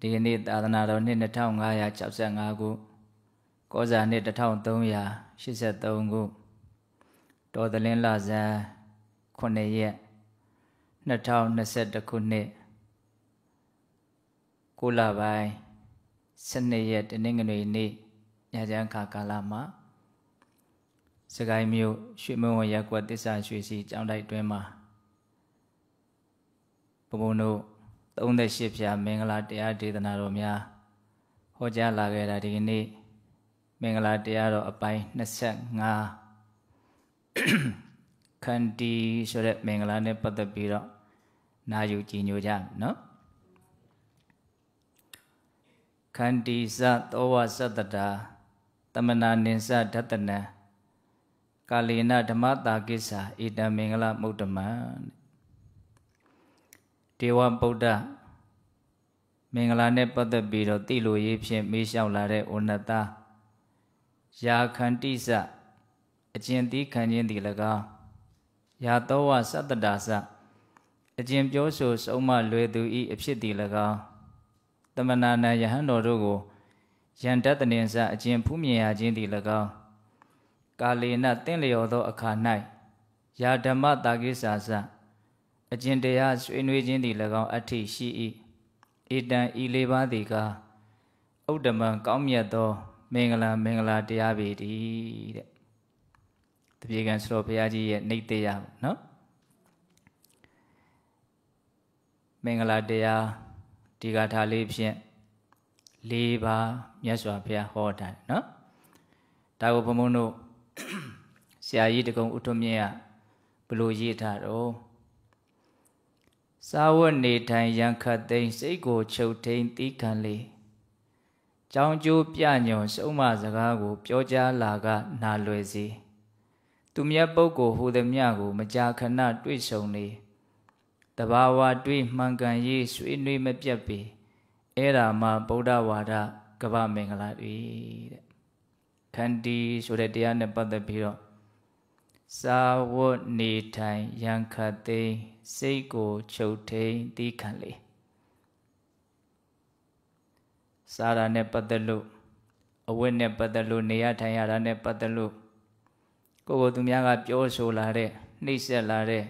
ဒီနေ့သာသနာတော်နှစ်2565ခုကောဇာနှစ်1383ခုဒေါ်သလင်းလာဇန်9ရက်2021ခုနှစ်ကိုလပိုင်း12ရက်တနင်္ဂနွေနေ့ညချမ်းခါကာလမှာစကိုင်းမြို့ရွှေမုံဝရက်ကွက်တစ္ဆာရွှေစီကျောင်းတိုက်တွင်မှာဘုံဘုံတို့38ဖြာမင်္ဂလာတရားဒေသနာတော်များဟောကြားလာခဲ့တာဒီကနေ့မင်္ဂလာတရားတော်အပိုင်း25ခန္တီဆိုတဲ့မင်္ဂလာနဲ့ပတ်သက်ပြီးတော့နာယူကြည်ညိုကြနော်ခန္တီစသောဝသတ္တတာတမနာနိစ္စဓတနံကာလေနဓမ္မတာကိစ္စာဧတံမင်္ဂလမုဒ္ဓမံတဲ့ဒေဝဗုဒ္ဓမင်္ဂလာနဲ့ပတ်သက်ပြီးတော့တိလို့ရေးဖြင့်မေးလျှောက်လာတဲ့ဩနတယာခန္တိစအကျင့်သီးခံခြင်းသည်၎င်းယာသောဝသတ္တတာစအကျင့်ပြောဆိုဆုံးမလွယ်သူဤအဖြစ်သည်၎င်းတမနာနံယဟန်တော်တို့ကိုယန္တတနင်္စအကျင့်ဖူးမြင်ရခြင်းသည်၎င်းကာလေနတင့်လျော်သောအခါ၌ယာဓမ္မတာကိစ္ဆာစအကျင့်တရားဆွေးနွေးခြင်းသည်၎င်းအထိရှိ၏ဧတံဤလေးပါးသည်ကားဥဒ္ဓမံကောင်းမြတ်သော မင်္ဂလာ မင်္ဂလာတရားပေတည်းတဲ့တပြေကံဆိုတော်ဘုရားကြီးရဲ့နှိတ်တရားပေါ့နော်မင်္ဂလာတရားဒီဂါထာလေးဖြင့်၄ပါးမြတ်စွာဘုရားဟောတာနော်ဒါကိုဘုံဘုံတို့ဆရာကြီးတကုံ ဥထုမြင့်ကဘလို့ရေးထားတော့စာဝတ်နေထိုင်ရန်ခတ်သိမ်းစိတ်ကိုချုပ်ထိန်တီးခံလေကြောင်းကျိုးပြညွန်ရှုံးမစကားကိုပြောကြားလာကနာလွယ်စေသူမြတ်ပုဂ္ဂိုလ်ဟူသည်မြကိုမကြာခဏတွေ့ဆုံနေတဘာဝတွေ့မှန်ကန်ရေးဆွေးနွေးမပြတ်ပေအဲ့ဒါမှဗုဒ္ဓဝါဒကဗမင်္ဂလာတွေတဲ့ခန္တီဆိုတဲ့တရားနဲ့ပတ်သက်ပြီးတော့စာဝတ်နေထိုင်ရံခတ်သိမ်းစိတ်ကို ချုပ်ထိန်သီးခံလေစာရာနဲ့ပတ်သက်လို့အဝတ်နဲ့ပတ်သက်လို့နေရထိုင်ရတာနဲ့ပတ်သက်လို့ကိုယ်ကိုသူများက ပြောဆိုလာတဲ့နှိပ်စက်လာတဲ့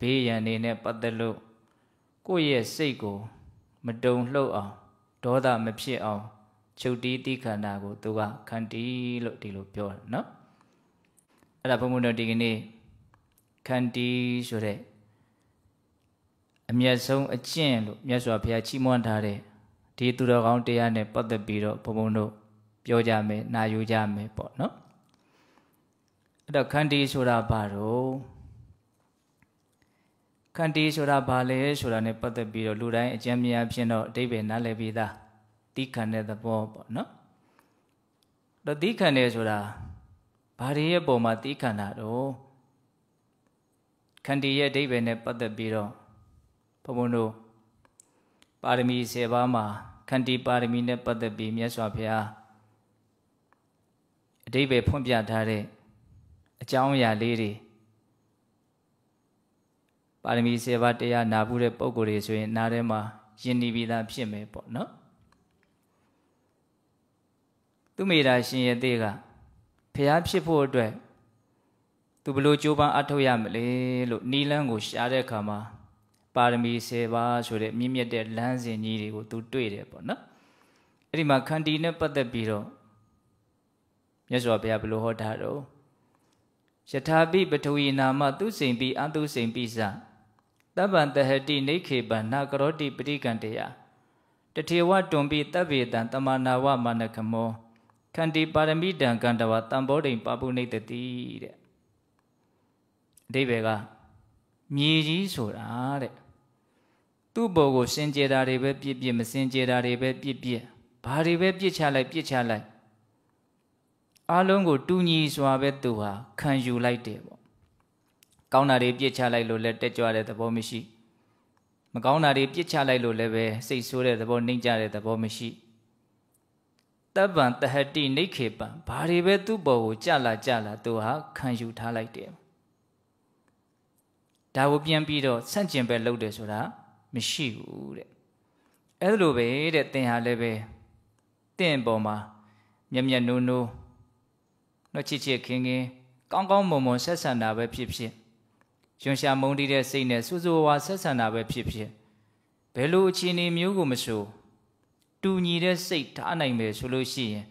ဘေးရန်တွေနဲ့ပတ်သက်လို့ကိုယ့်ရဲ့စိတ်ကို မတုံလှုပ်အောင်ဒေါသမဖြစ်အောင်ချုပ်တီးတိခန္ဓာကိုသူကခန္တီလို့ဒီလိုပြောတယ်နော်အဲ့ဒါဘုံဘုံတို့ဒီကနေ့ခန္တီဆိုတဲ့အမျက်ဆုံးအကျင့်လို့မြတ်စွာဘုရားချီးမွမ်းထားတဲ့ဒီသူတော်ကောင်းတရားနဲ့ပတ်သက်ပြီးတော့ဘုံဘုံတို့ပြောကြမယ်နာယူကြမယ်ပေါ့နော်အဲ့တော့ခန္တီဆိုတာဘာတော့ခန္တီဆိုတာဘာလဲဆိုတာ ਨੇ ပတ်သက်ပြီးတော့လူတိုင်းအကျဉ်းများဖြင့်တော့အတိပယ်နားလည်ပြီးသားတိခဏတဲ့သဘောပေါ့နော်တော့တိခဏတယ်ဆိုတာဘာတွေရဲ့ပုံမှာသီးခန္ဓာတော့ခန္တီရဲ့အဓိပ္ပာယ်နဲ့ပတ်သက်ပြီးတော့ဘုံဘုံတို့ပါရမီ7ပါးမှာခန္တီပါရမီနဲ့ပတ်သက်ပြီးမြတ်စွာဘုရားအဓိပ္ပာယ်ဖွင့်ပြထားတဲ့အကြောင်းအရာလေးတွေပါရမီ7ပါးတရားနာဘူးတဲ့ပုံကိုယ်တွေဆိုရင်နားထဲမှာယဉ်နေပြီးသားဖြစ်မယ်ပေါ့နော်သူမေတာရှင်ရဲ့တဲ့ကဖះဖြစ်ဖို့အတွက်သူဘလို့ကြိုးပမ်းအထောက်ရမလဲလို့နီလန်းကိုရှာတဲ့အခါမှာပါရမီ7ပါးဆိုတဲ့မြင့်မြတ်တဲ့လမ်းစဉ်ကြီးတွေကိုသူတွေ့တယ်ပေါ့နော်အဲ့ဒီမှာခန္တီနဲ့ပတ်သက်ပြီးတော့မြတ်စွာဘုရားဘလို့ဟောထားတော့ယထာပိပထဝီနာမသူစိန်ပိအတုစိန်ပိစတပ္ပံတဟတိနေခေပနာကရောတိပရိကံတယတထေဝတွံပိတဗ္ဗေတံတမနာဝမနကမောခန္တီပါရမီတံကန္တဝတံဘောဒိန်ပါပုနေတတိတဲ့အဓိပ္ပာယ်ကမြေကြီးဆိုတာတဲ့သူ့ဘုံကိုစင်ကြယ်တာတွေပဲပြစ်ပြစ်မစင်ကြယ်တာတွေပဲပြစ်ပြစ်ဘာတွေပဲပြစ်ချလိုက်ပြစ်ချလိုက်အလုံးကို တူညီစွာပဲသူဟာခံယူလိုက်တယ်ပေါ့ကောင်းတာတွေပြစ်ချလိုက်လို့လည်းတက်ကြွတဲ့သဘောမရှိမကောင်းတာတွေပြစ်ချလိုက်လို့လည်းပဲစိတ်ဆိုးတဲ့သဘောနှိမ့်ကြတဲ့သဘောမရှိတပ္ပံတဟတိနိခေပံဘာတွေပဲသူ့ပေါ်ကိုကြလာကြလာသူဟာခံယူထားလိုက်တယ်ဒါကိုပြန်ပြီးတော့ဆန့်ကျင်ပဲလုပ်တယ်ဆိုတာမရှိဘူးတဲ့အဲ့လိုပဲတဲ့သင်ဟာလည်းပဲတင့်ပေါ်မှာမြက်မြက်နိုးနိုးနှုတ်ချစ်ချစ်ခင်ခင်ကောင်းကောင်းမွန်မွန်ဆက်ဆံတာပဲဖြစ်ဖြစ်ရွှန်ရှာမုန်းတီးတဲ့စိတ်နဲ့စူးစူးဝါဆက်ဆံတာပဲဖြစ်ဖြစ်ဘယ်လိုအခြေအနေမျိုးကိုမဆိုတူညီတဲ့စိတ်ထားနိုင်မယ်ဆိုလို့ရှိရင်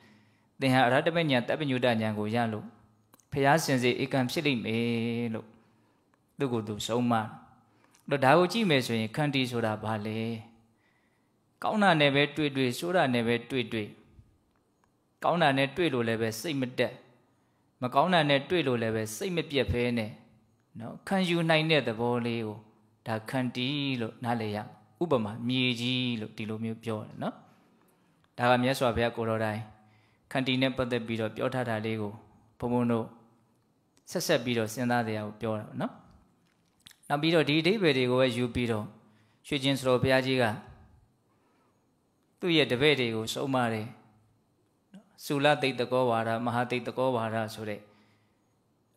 သင်ဟာအရဟတမဉာဏ်တပညုတဉာဏ်ကိုရလို့ဖျားစင်စေဧကံဖြစ်လိမ့်မယ်လို့သူကိုယ်သူဆုံးမတော့ဒါကိုကြည့်မယ်ဆိုရင်ခန္တီဆိုတာဘာလဲကောင်းတာနဲ့ပဲတွေ့တွေ့ဆိုးတာနဲ့ပဲတွေ့တွေ့ကောင်းတာနဲ့တွေ့လို့လည်းပဲစိတ်မတက် မကောင်းတာနဲ့တွေ့လို့လည်းပဲစိတ်မပြတ်ဖဲနဲ့နော်ခံယူနိုင်တဲ့သဘောလေးကိုဒါခန္တီလို့နားလည်ရဥပမာမြေကြီးလို့ဒီလိုမျိုးပြောတယ်နော်ဒါကမြတ်စွာဘုရားကိုတော်တိုင်ခန္တီနဲ့ပတ်သက်ပြီးတော့ပြောထားတာလေးကိုဘုံဘုံတို့ဆက်ဆက်ပြီးတော့စဉ်းစားတရားကိုပြောတာပေါ့နော်နောက်ပြီးတော့ဒီအဓိပ္ပာယ်တွေကိုပဲယူပြီးတော့ရွှေကျင်စတော်ဘုရားကြီးကသူ့ရဲ့တပည့်တွေကိုစုံမတယ်စူလသိတ်တကောဝါဒမဟာသိတ်တကောဝါဒဆိုတဲ့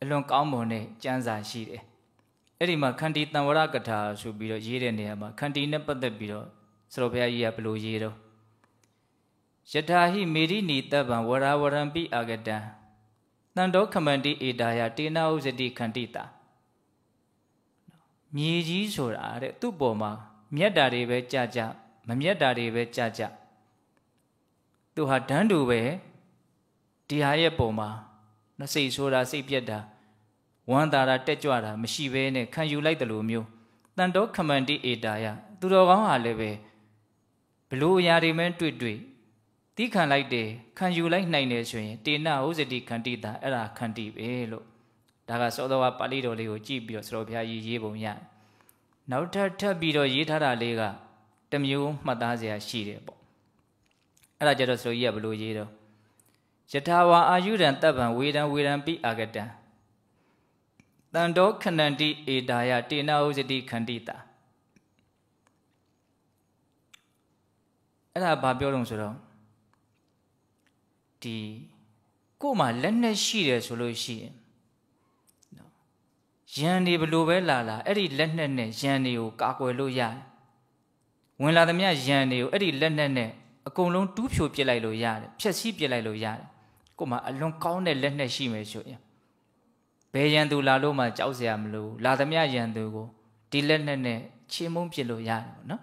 အလွန်ကောင်းမွန်တဲ့ကျမ်းစာရှိတယ်အဲ့ဒီမှာခန္တီတံဝရကထာဆိုပြီးတော့ရေးတဲ့နေရာမှာခန္တီနဲ့ပတ်သက်ပြီးတော့စတော်ဘုရားကြီးကဘယ်လိုရေးတော့ယထာဟိမေရိနီတဗံဝရဝရံပိအာဂတံတန်တော်ခမန္တိဧတာယတေနာဥဇတိခန္တိတာမြေကြီးဆိုတာတဲ့သူ့ပေါ်မှာမြတ်တာတွေပဲကြကြမမြတ်တာတွေပဲကြကြသူဟာဒန်းတူပဲဒီဟာရဲ့ပုံမှာနှစိတ်ဆိုတာစိတ်ပြက်တာဝမ်းသာတာတက်ကြွတာမရှိဘဲနဲ့ခံယူလိုက်တယ်လို့မျိုးတန်တော်ခမန္တိဧတာယသူတော်ကောင်းဟာလည်းပဲဘလို့အရာတွေမဲတွေ့တွေ့တီးခံလိုက်တယ်ခံယူလိုက်နိုင်တယ်ဆိုရင်တေနဥစ္စတိခန္တိတာအဲ့ဒါခန္တိပဲလို့ဒါကသောတော်ဝပါဠိတော်လေးကိုကြည့်ပြီးတော့သတော်ဘုရားကြီးရေးပုံရနောက်ထပ်ထပ်ပြီးတော့ရေးထားတာလေးကတမျိုးမှတ်သားစရာရှိတယ်ပေါ့အဲ့ဒါကြတော့သတော်ကြီးကဘလို့ရေးတော့ယထာဝါအာယုဒံတပ်ပံဝေဒံဝေဒံပိအာဂတံတန်တော်ခဏန္တိဧတာယတေနဥစ္စတိခန္တိတာအဲ့ဒါဘာပြောလို့ဆိုတော့ဒီကို့မှာလက်နဲ့ရှိတယ်ဆိုလို့ရှိရင်နော်ရန်တွေဘလို့ပဲလာလာအဲ့ဒီလက်နဲ့နဲ့ရန်တွေကိုကာကွယ်လို့ရတယ်ဝင်လာသမျှရန်တွေကိုအဲ့ဒီလက်နဲ့နဲ့အကုန်လုံးတူးဖြိုပစ်လိုက်လို့ရတယ်ဖြက်စီးပစ်လိုက်လို့ရတယ်ကို့မှာအလွန်ကောင်းတဲ့လက်နဲ့ရှိမယ်ဆိုရင်ဘယ်ရန်သူလာလို့မှကြောက်စရာမလိုလာသမျှရန်သူကိုဒီလက်နဲ့နဲ့ချေမုံပစ်လို့ရတယ်ပေါ့နော်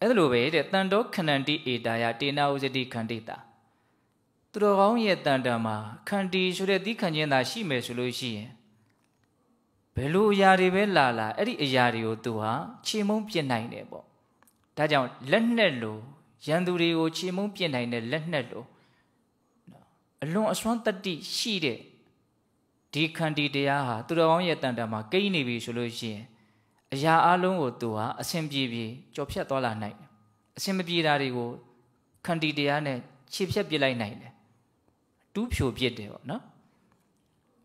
အဲ့ဒါလိုပဲတဲ့တန်တော်ခဏန္တိဧတာယတေနာဥစတိခန္တိတာတော်ကောင်းရဲ့တန်တံမှာခန္တီဆိုတဲ့သီးခံခြင်းသာရှိမယ်ဆိုလို့ရှိရင်ဘယ်လိုအရာတွေပဲလာလာအဲ့ဒီအရာတွေကိုသူဟာခြေမုံပြစ်နိုင်တယ်ပေါ့ဒါကြောင့်လက်နှက်လိုရန်သူတွေကိုခြေမုံပြစ်နိုင်တဲ့လက်နှက်လိုအလွန်အစွမ်းတတ္တိရှိတဲ့ဒီခန္တီတရားဟာသူတော်ကောင်းရဲ့တန်တံမှာကိန်းနေပြီဆိုလို့ရှိရင်အရာအလုံးကိုသူဟာအဆင်ပြေပြေကြော်ဖြတ်သွားလာနိုင်တယ်အဆင်မပြေတာတွေကိုခန္တီတရားနဲ့ခြေဖြတ်ပြစ်လိုက်နိုင်တယ်တူးဖြိုပြစ်တယ်ပေါ့နော်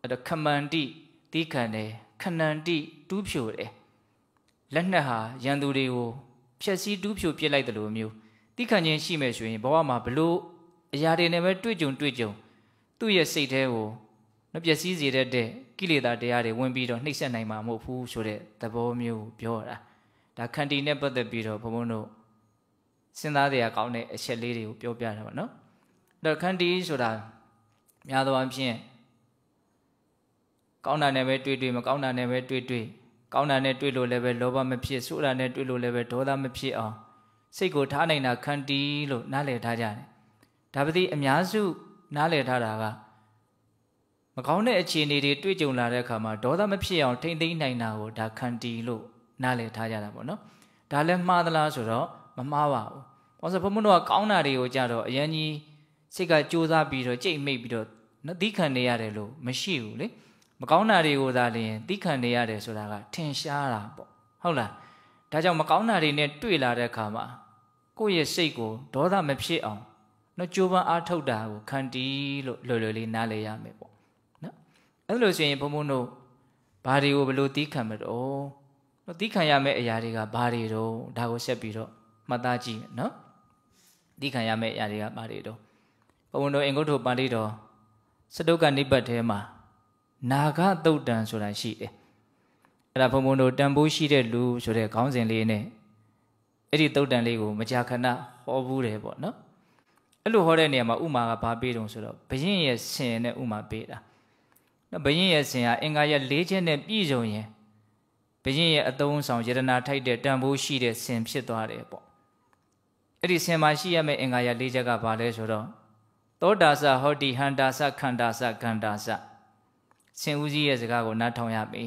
အဲ့တော့ခမန္တိတီးခံတယ်ခဏန္တိတူးဖြိုတယ်လက်နက်ဟာရန်သူတွေကိုဖျက်ဆီးတူးဖြိုပြစ်လိုက်တယ်လို့မျိုးတီးခံခြင်းရှိမယ်ဆိုရင်ဘဝမှာဘလို့အရာတွေနဲ့ပဲတွေ့ကြုံတွေ့ကြုံသူ့ရဲ့စိတ်ထဲကိုမပျက်စီးစေတတ်တဲ့ကိလေသာတရားတွေဝင်ပြီးတော့နှိပ်စက်နိုင်မှာမဟုတ်ဘူးဆိုတဲ့သဘောမျိုးပြောတာဒါခန္တီနဲ့ပတ်သက်ပြီးတော့ဘုံဘုံတို့စဉ်းစားတရားကောင်းတဲ့အချက်လေးတွေကိုပြောပြတာပါနော်အဲ့တော့ခန္တီဆိုတာများသောအားဖြင့်ကောင်းတာနဲ့ပဲတွေ့တွေ့မကောင်းတာနဲ့ပဲတွေ့တွေ့ကောင်းတာနဲ့တွေ့လို့လည်းပဲလောဘမဖြစ်ဆိုးတာနဲ့တွေ့လို့လည်းပဲဒေါသမဖြစ်အောင်စိတ်ကိုထားနိုင်တာခန္တီလို့နားလည်ထားကြတယ်ဒါပတိအများစု နားလည်ထားတာကမကောင်းတဲ့အခြေအနေတွေတွေ့ကြုံလာတဲ့အခါမှာဒေါသမဖြစ်အောင်ထိမ့်သိမ့်နိုင်တာကိုဒါခန္တီလို့နားလည်ထားကြတာပေါ့နော်ဒါလည်းမှားသလားဆိုတော့မမှားပါဘူး။ဘာလို့ဆိုဘုမုန်းတို့ကကောင်းတာတွေကိုကြတော့အရင်ကြီးစိတ်ကကြိုးစားပြီးတော့ကြိတ်မိတ်ပြီးတော့နော်သီးခံနေရတယ်လို့မရှိဘူးလေမကောင်းတာတွေကိုသာလျင်သီးခံနေရတယ်ဆိုတာကထင်ရှားတာပေါ့ဟုတ်လားဒါကြောင့်မကောင်းတာတွေနဲ့တွေ့လာတဲ့အခါမှာကိုယ့်ရဲ့စိတ်ကိုဒေါသမဖြစ်အောင်နော်ကြိုးပမ်းအားထုတ်တာကိုခန္တီလို့လွယ်လွယ်လေးနားလည်ရမယ်ပေါ့နော်အဲ့လိုဆိုရင်ဘုံဘုံတို့ဘာတွေကိုဘယ်လိုသီးခံမတော့နော်သီးခံရမယ့်အရာတွေကဘာတွေတော့ဒါကိုဆက်ပြီးတော့မှတ်သားကြည့်နော်သီးခံရမယ့်အရာတွေကဘာတွေတော့ပဝန္တောအင်္ဂုတ္တပါဠိတော်စတုကနိပတ်ထဲမှာနာဂတုတ်တံဆိုတာရှိတယ်အဲ့ဒါဘုံဘုံတို့တန်ဖိုးရှိတဲ့လူဆိုတဲ့ခေါင်းစဉ်လေးနဲ့အဲ့ဒီတုတ်တန်လေးကို မကြာခဏဟောဘူးတယ်ပေါ့နော်အဲ့လိုဟောတဲ့နေရာမှာဥမာကဘာပေးတုံဆိုတော့ဘရင်ရဲ့ဆင်နဲ့ဥမာပေးတာနော်ဘရင်ရဲ့ဆင်ကအင်္ဂါရ၄ချက်နဲ့ပြည့်စုံရင်ဘရင်ရဲ့အသုံးဆောင်ယတနာထိုက်တဲ့တန်ဖိုးရှိတဲ့ဆင်ဖြစ်သွားတယ်ပေါ့အဲ့ဒီဆင်မှာရှိရမယ့်အင်္ဂါရ၄ချက်ကဘာလဲဆိုတော့သောတာစဟောတိဟန္တာစခန္ဓာစခန္ဓာစဆင်ဦးကြီးရဲ့စကားကိုနားထောင်ရပြီ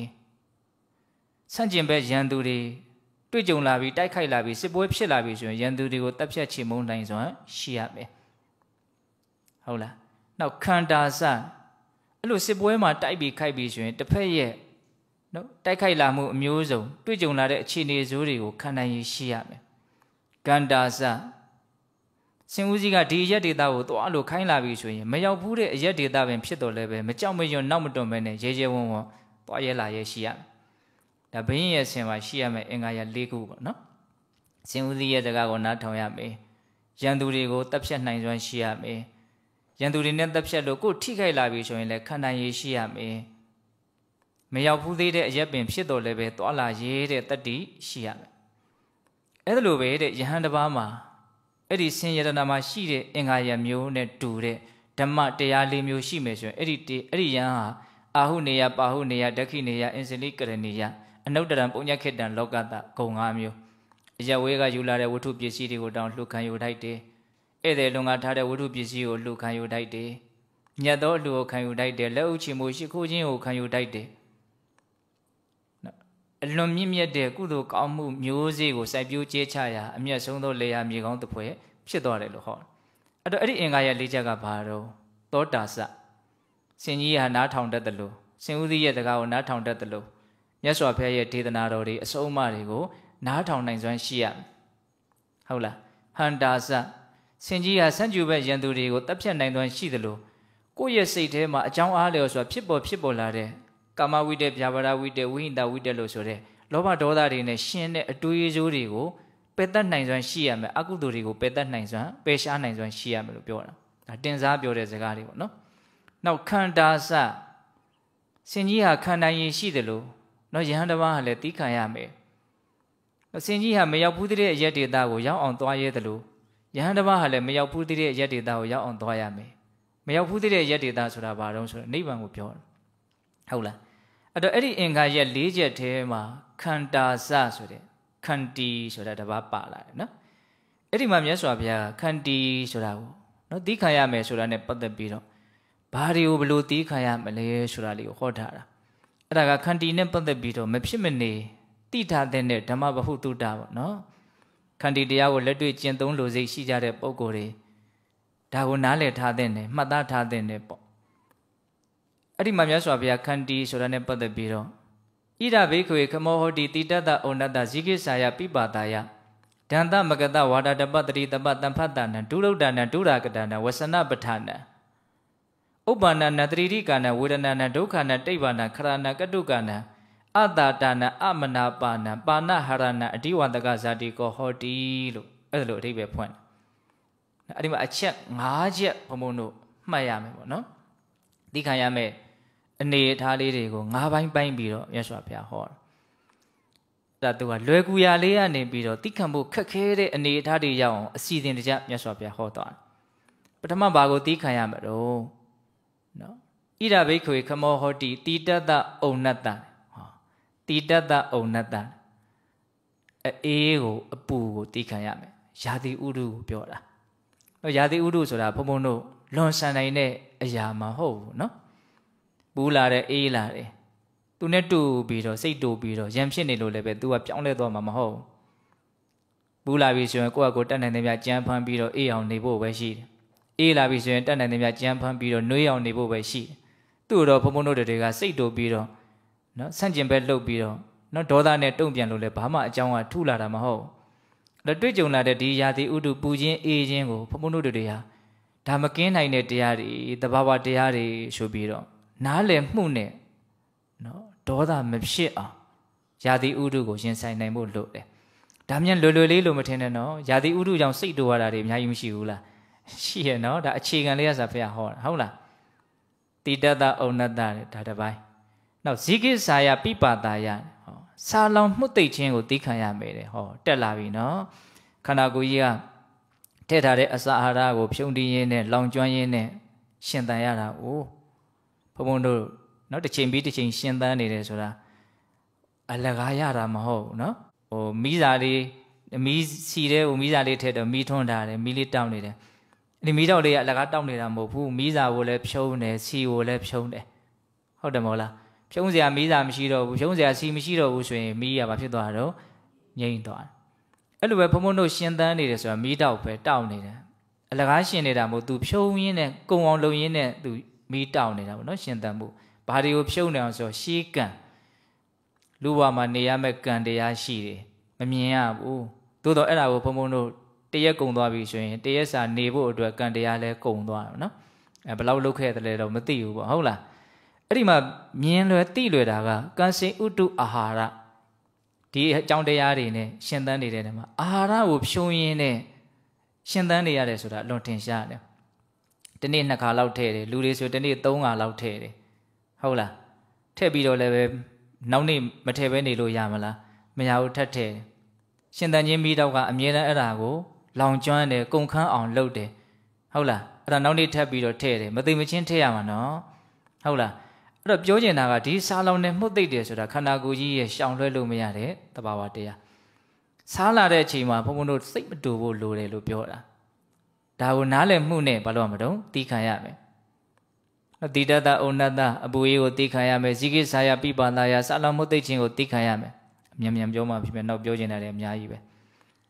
ဆန့်ကျင်ဘက်ရန်သူတွေတွေ့ကြုံလာပြီးတိုက်ခိုက်လာပြီးစစ်ပွဲဖြစ်လာပြီးဆိုရင်ရန်သူတွေကိုတပ်ဖြတ်ချေမုန်းနိုင်စွာရှိရမယ်ဟုတ်လားနောက်ခန္ဓာစအဲ့လိုစစ်ပွဲမှာ တိုက်ပြီးခိုက်ပြီးဆိုရင်တစ်ဖက်ရဲ့နော်တိုက်ခိုက်လာမှုအမျိုးစုံတွေ့ကြုံလာတဲ့အခြေအနေဇိုးတွေကိုခံနိုင်ရရှိရမယ်ကန္တာစရှင်ဦးကြီးကဒီရက်ဒေတာကိုသွားလို့ခိုင်းလာပြီဆိုရင်မရောက်ဘူးတဲ့အရက်ဒေတာပင်ဖြစ်တော်လဲပဲမကြောက်မရွံ့နောက်မတွန့်ပဲနဲ့ရဲရဲဝံ့ဝံ့သွားရဲလာရဲရှိရဒါဘင်းရဲ့ဆင်မှာရှိရမယ်အင်္ဂါရ၄ခုပေါ့နော်ရှင်ဦးကြီးရဲ့တကားကိုနားထောင်ရမယ်ရန်သူတွေကိုတပ်ဖြတ်နိုင်စွမ်းရှိရမယ်ရန်သူတွေနဲ့တပ်ဖြတ်လို့ကိုထိခိုက်လာပြီဆိုရင်လည်းခံနိုင်ရည်ရှိရမယ်မရောက်ဘူးသေးတဲ့အရက်ပင်ဖြစ်တော်လဲပဲသွားလာရဲတဲ့တတ္တိရှိရမယ်အဲ့ဒါလိုပဲတဲ့ယဟန်တစ်ပါးမှာအဲ့ဒီဆင်ယတနာမှာရှိတဲ့အင်္ဂါရမျိုးနဲ့တူတဲ့ဓမ္မတရားလေးမျိုးရှိမယ်ဆိုရင်အဲ့ဒီအဲ့ဒီယံဟာအာဟုနေယပါဟုနေယဒက္ခိနေယအင်စလိကရဏီယအနုတ္တရံပုညခေတံလောကတဂုံ၅မျိုးအယဝေးကယူလာတဲ့ဝတ္ထုပစ္စည်းတွေကိုတောင်းလှူခံယူထိုက်တယ်ဧည့်သည်လုံကထားတဲ့ဝတ္ထုပစ္စည်းကိုလှူခံယူထိုက်တယ်မြတ်သောအလှူကိုခံယူထိုက်တယ်လက်ဥချီမှုရှိခိုးခြင်းကိုခံယူထိုက်တယ်အလွန်မြင့်မြတ်တဲ့ကုသိုလ်ကောင်းမှုမျိုးစေ့ကိုစိုက်ပျိုးကျဲချရာအမျက်ဆုံးသောလေယာမြေကောင်းတစ်ဖွဲဖြစ်သွားတယ်လို့ဟောအဲ့တော့အဲ့ဒီအင်္ဂါရလေးချက်ကဘာတော့သောတာစစင်ကြီးဟာနားထောင်တတ်တယ်လို့စင်ဦးသီးရဲ့တကားကို နားထောင်တတ်တယ်လို့မြတ်စွာဘုရားရဲ့ဒေသနာတော်တွေအစုံအမတွေကိုနားထောင်နိုင်စွမ်းရှိရဟုတ်လားဟန္တာစစင်ကြီးဟာစံကျူဘက်ရန်သူတွေကိုတပ်ဖြတ်နိုင်စွမ်းရှိတယ်လို့ကိုယ့်ရဲ့စိတ်ထဲမှာအကြောင်းအားလျော်စွာဖြစ်ပေါ်ဖြစ်ပေါ်လာတဲ့ကာမဝိတ္တပြာပါဒဝိတ္တဝိဟိတဝိတ္တလို့ဆိုတဲ့လောဘဒေါသတွေနဲ့ရှင်တဲ့အတူရေးကျိုးတွေကိုပယ်တတ်နိုင်စွမ်းရှိရမယ်အကုသိုလ်တွေကိုပယ်တတ်နိုင်စွမ်းပယ်ရှားနိုင်စွမ်းရှိရမယ်လို့ပြောတာဒါတင်စားပြောတဲ့စကားတွေပေါ့နော်နောက်ခန္ဓာစစင်ကြီးဟာခန္ဓာရင်ရှိတယ်လို့နော်ယဟန်တပါးကလည်းတီးခံရမယ်စင်ကြီးဟာမရောက်ဘူးတဲ့အရက်ဒေတာကိုရောက်အောင်သွားရဲတယ်လို့ယဟန်တပါးဟာလည်းမရောက်ဘူးတဲ့အရက်ဒေတာကိုရောက်အောင်သွားရမယ်မရောက်ဘူးတဲ့ရက်ဒေတာဆိုတာဘာတုံးဆိုတော့နိဗ္ဗာန်ကိုပြောတာဟုတ်လားအဲ့တော့အဲ့ဒီအင်္ဂါရက်၄ချက်ထဲမှာခန္တာစဆိုတဲ့ခန္တီဆိုတာတပါးပါလာတယ်နော်အဲ့ဒီမှာမြတ်စွာဘုရားခန္တီဆိုတာကိုနော်သီးခံရမယ်ဆိုတာ ਨੇ ပတ်သက်ပြီးတော့ဘာတွေကိုဘလို့သီးခံရမလဲဆိုတာလေးကိုဟောထားတာအဲ့ဒါကခန္တီနဲ့ပတ်သက်ပြီးတော့မဖြစ်မနေတိထားတဲ့ဓမ္မဗဟုသုတပေါ့နော်ခန္တီတရားကိုလက်တွေ့ကျင့်သုံးလို့စိတ်ရှိကြတဲ့ပုံကိုယ်တွေဒါကိုနားလည်ထားတဲ့နဲ့မှတ်သားထားတဲ့နဲ့ပေါ့အဲ့ဒီမှာမြတ်စွာဘုရားခန္တီဆိုတာနဲ့ပတ်သက်ပြီးတော့ဣဒဘိခွေခမောဟောတိတိတတဩနတဇိကိဆာယပိပါတာယဒန္တမကတဝါဒတပတ္တိတပတံဖတ်တနံဒုရုဒ္ဒနံဒုရာကတနံဝဆနပဋ္ဌနံဥပ္ပန္နနတတိရိကာနဝေဒနာနဒုက္ခနတိဗ္ဗာနခရဏကတုကနံအတာတနအမနာပါဏပါဏဟရဏအဓိဝန္တကဇာတိကောဟောတိလို့အဲ့ဒါလိုအဓိပ္ပာယ်ဖွင့်အဲ့ဒီမှာအချက်၅ချက်ဘုံဘုံတို့မှတ်ရမယ်ပေါ့နော်သိခံရမယ်အနေအထားလေးတွေကိုငါးပိုင်းပိုင်းပြီးတော့မြတ်စွာဘုရားဟောတာသူကလွယ်ကူရာလေးကနေပြီးတော့တိခံဖို့ခက်ခဲတဲ့အနေအထားတွေရောက်အောင်အစီအစဉ်တကျမြတ်စွာဘုရားဟောသွားတယ်ပထမဘာကိုတိခံရမှာတော့နော်ဣဒဘိခွေခမောဟောတိတိတတ္တဩနတ္တဟောတိတတ္တဩနတ္တအေးကိုအပူကိုတိခံရမယ်ယာတိဥဒုကိုပြောတာနော်ယာတိဥဒုဆိုတာဘုံဘုံတို့လွန်ဆန်နိုင်တဲ့အရာမဟုတ်ဘူးနော်ပူလာတယ်အေးလာတယ်သူနဲ့တူပြီးတော့စိတ်တူပြီးတော့ရံဖြစ်နေလို့လည်းပဲသူကပြောင်းလဲသွားမှာမဟုတ်ဘူးပူလာပြီဆိုရင်ကိုယ့်အကိုတက်နိုင်တဲ့မြကြမ်းဖမ်းပြီးတော့အေးအောင်နေဖို့ပဲရှိတယ်အေးလာပြီဆိုရင်တက်နိုင်တဲ့မြကြမ်းဖမ်းပြီးတော့နှွေးအောင်နေဖို့ပဲရှိတယ်သူ့တော့ဘုံဘုံတို့တွေကစိတ်တူပြီးတော့နော်ဆန့်ကျင်ဘက်လှုပ်ပြီးတော့နော်ဒေါသနဲ့တုံ့ပြန်လို့လည်းဘာမှအကြောင်းကထူလာတာမဟုတ်လက်တွေ့ကြုံလာတဲ့ဒီရာသီဥတုပူခြင်းအေးခြင်းကိုဘုံဘုံတို့တွေဟာဒါမကင်းနိုင်တဲ့တရားတွေတဘာဝတရားတွေဆိုပြီးတော့နားလည်မှုနဲ့နော်ဒေါသမဖြစ်အောင်ယာတိဥဒုကိုရင်ဆိုင်နိုင်ဖို့လိုတယ်။ဒါမြန်လွယ်လွယ်လေးလို့မထင်နဲ့နော်။ယာတိဥဒုကြောင့်စိတ်တိုးရတာတွေအများကြီးမရှိဘူးလား။ရှိရနော်။ဒါအခြေခံလေးရစာဖះဟောတာဟုတ်လား။တိတတအုံနတတဲ့ဒါတစ်ပိုင်း။နောက်ဇိကိစာယပိပါတာယဟောစာလောင်မှုသိခြင်းကိုသိခံရမယ်တဲ့ဟောတက်လာပြီနော်။ခန္ဓာကိုယ်ကြီးကထည့်ထားတဲ့အစာအာဟာရကိုဖြုံတီးရင်းနဲ့လောင်ကျွမ်းရင်းနဲ့ရှင်သန်ရတာ။အိုးဘုံဘုံတို့နော်တစ်ချိန်ပြီးတစ်ချိန်ရှင်းသန်းနေတယ်ဆိုတာအလကားရတာမဟုတ်ဘူးနော်ဟိုမိစာလေးမီးစီတဲ့ဟိုမီးစာလေးထည့်တော့မီးထွန်းတာတယ်မီးလေးတောင်းနေတယ်အဲ့ဒီမီးတောက်လေးကအလကားတောင်းနေတာမဟုတ်ဘူးမီးစာကိုလည်းဖြုံးတယ်စီကိုလည်းဖြုံးတယ်ဟုတ်တယ်မဟုတ်လားဖြုံးစရာမီးစာမရှိတော့ဘူးဖြုံးစရာစီမရှိတော့ဘူးဆိုရင်မီးရဘာဖြစ်သွားတော့ငြိမ့်သွားတယ်အဲ့လိုပဲဘုံဘုံတို့ရှင်သန်းနေတယ်ဆိုတာမီးတောက်ပဲတောင်းနေတယ်အလကားရှင်နေတာမဟုတ်သူဖြုံးရင်းနဲ့ကုံအောင်လုံရင်းနဲ့သူမီးတောင်နေတာပေါ့နော်ရှင်သန်မှုဘာတွေကိုဖြုတ်နေအောင်ဆိုရှေးကံလူဘဝမှာနေရမဲ့ကံတရားရှိတယ်မမြင်ရဘူးသို့တော့အဲ့ဒါကိုဘုံဘုံတို့တရက်ကုံသွားပြီဆိုရင်တရက်စာနေဖို့အတွက်ကံတရားလဲကုံသွားတယ်နော်အဲဘလောက်လုတ်ခဲ့တယ်လဲတော့မသိဘူးပေါ့ဟုတ်လားအဲ့ဒီမှာမြင်လွယ်သိလွယ်တာကကံစင်ဥတုအာဟာရဒီအကြောင်းတရားတွေနဲ့ရှင်သန်နေတဲ့နေရာမှာအာဟာရကိုဖြုံရင်းနဲ့ရှင်သန်နေရတယ်ဆိုတာအလွန်ထင်ရှားတယ်တနေ့နှစ်ခါလောက်ထည့်တယ်လူတွေဆိုတနေ့သုံးခါလောက်ထည့်တယ်ဟုတ်လားထည့်ပြီးတော့လည်းပဲနောက်နေ့မထည့်ဘဲနေလို့ရမလားမရဘူးထပ်ထည့်ရှင်တန်ချင်းမိတော့ကအမြဲတမ်းအဲ့ဒါကိုလောင်ကျွမ်းတယ်ကုန်ခန်းအောင်လုပ်တယ်ဟုတ်လားအဲ့ဒါနောက်နေ့ထပ်ပြီးတော့ထည့်တယ်မသိမချင်းထည့်ရမှာနော်ဟုတ်လားအဲ့တော့ပြောချင်တာကဒီစားလောင်နဲ့မှုတ်သိတယ်ဆိုတာခန္ဓာကိုယ်ကြီးရဲ့ရှောင်လွှဲလို့မရတဲ့တဘာဝတရားစားလာတဲ့အချိန်မှာဘုံဘုံတို့စိတ်မတူဖို့လိုတယ်လို့ပြောတာဒါကိုနားလည်မှုနဲ့ဘာလို့မတုံးတီးခံရမယ်တိတတအုံနတအပူရေးကိုတီးခံရမယ်ဇိကိစာယပိပါလာယဆလမုတ်သိချင်းကိုတီးခံရမယ်အမြန်မြန်ပြောမှဖြစ်မယ်နောက်ပြောချင်တာလည်းအများကြီးပဲ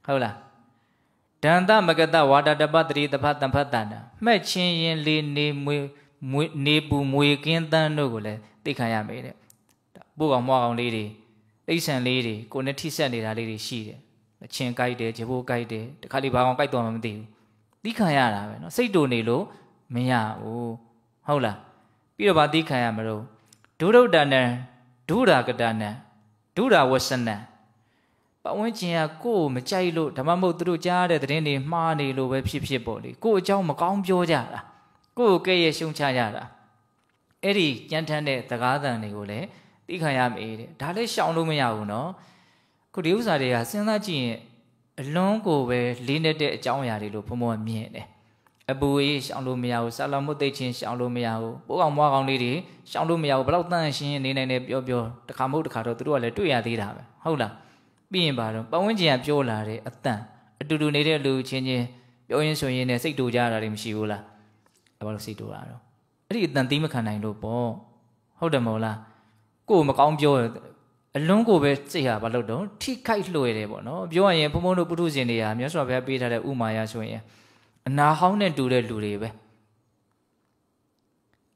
ဟုတ်လားဒန္တမကတဝါဒတပတတိတဖတံဖတန္တမှက်ချင်းရင်လေးနေမွေမွေနေပူမွေကင်းတန်းတို့ကိုလည်းသိခံရမယ်တဲ့ပို့ကောင်မွားကောင်လေးတွေအိဆန်လေးတွေကိုနဲ့ထိဆက်နေတာလေးတွေရှိတယ်အချင်းကြိုက်တယ်ဂျဘိုးကြိုက်တယ်တခါလေဘာကောင်ကြိုက်တော့မှမသိဘူးသီးခံရတာပဲเนาะစိတ်တူနေလို့မရဘူးဟုတ်လားပြီးတော့ဗာသီးခံရမလို့ဒုရုဒ္ဒနံဒုရာကတနံဒုရာဝဆနံပဝန်းကျင်ကကိုယ်မကြိုက်လို့ဓမ္မမဟုတ်သူတို့ကြားတဲ့သတင်းတွေမှားနေလို့ပဲဖြစ်ဖြစ်ပေါ့လေကိုယ်အကြောင်းမကောင်းပြောကြတာကိုယ်ကိုကဲ့ရဲ့ရှုံချကြတာအဲ့ဒီကြမ်းထမ်းတဲ့သကားသံတွေကိုလည်းသိခံရမေးတဲ့ဒါလည်းရှောင်လို့မရဘူးเนาะခုဒီဥစ္စာတွေကစဉ်းစားကြည့်ရင်အလွန်ကိုပဲလေးနက်တဲ့အကြောင်းအရာတွေလို့ဘုံဘုံမြင်တယ်အပူရေးရှောင်လို့မရဘူးဆာလမုတ်သိချင်းရှောင်လို့မရဘူးပိုးကောင်မွားကောင်လေးတွေရှောင်လို့မရဘူးဘလောက်တန့်ရှင်းနေနိုင်တယ်ပြောပြောတခါမဟုတ်တခါတော့သူတို့ကလည်းတွေ့ရသေးတာပဲဟုတ်လားပြီးရင်ပါတော့ပဝန်းကျင်ကပြောလာတဲ့အတန်အတူတူနေတဲ့လူချင်းချင်းပြောရင်းဆိုရင်းနဲ့စိတ်တူကြတာတွေမရှိဘူးလားအဘလို့စိတ်တူတာတော့အဲ့ဒီအတန်သီးမခံနိုင်လို့ပေါ့ဟုတ်တယ်မဟုတ်လားကိုယ်မကောင်းပြောအလွန်ကိုပဲစိတ်ဟာဘာလို့တော့ထိခိုက်လွယ်တယ်ပေါ့နော်ပြောရရင်ဘုံဘုံတို့ပုထုရှင်တွေဟာမြတ်စွာဘုရားပေးထားတဲ့ဥမာရဆိုရင်အနာဟောင်းနဲ့တူတဲ့လူတွေပဲ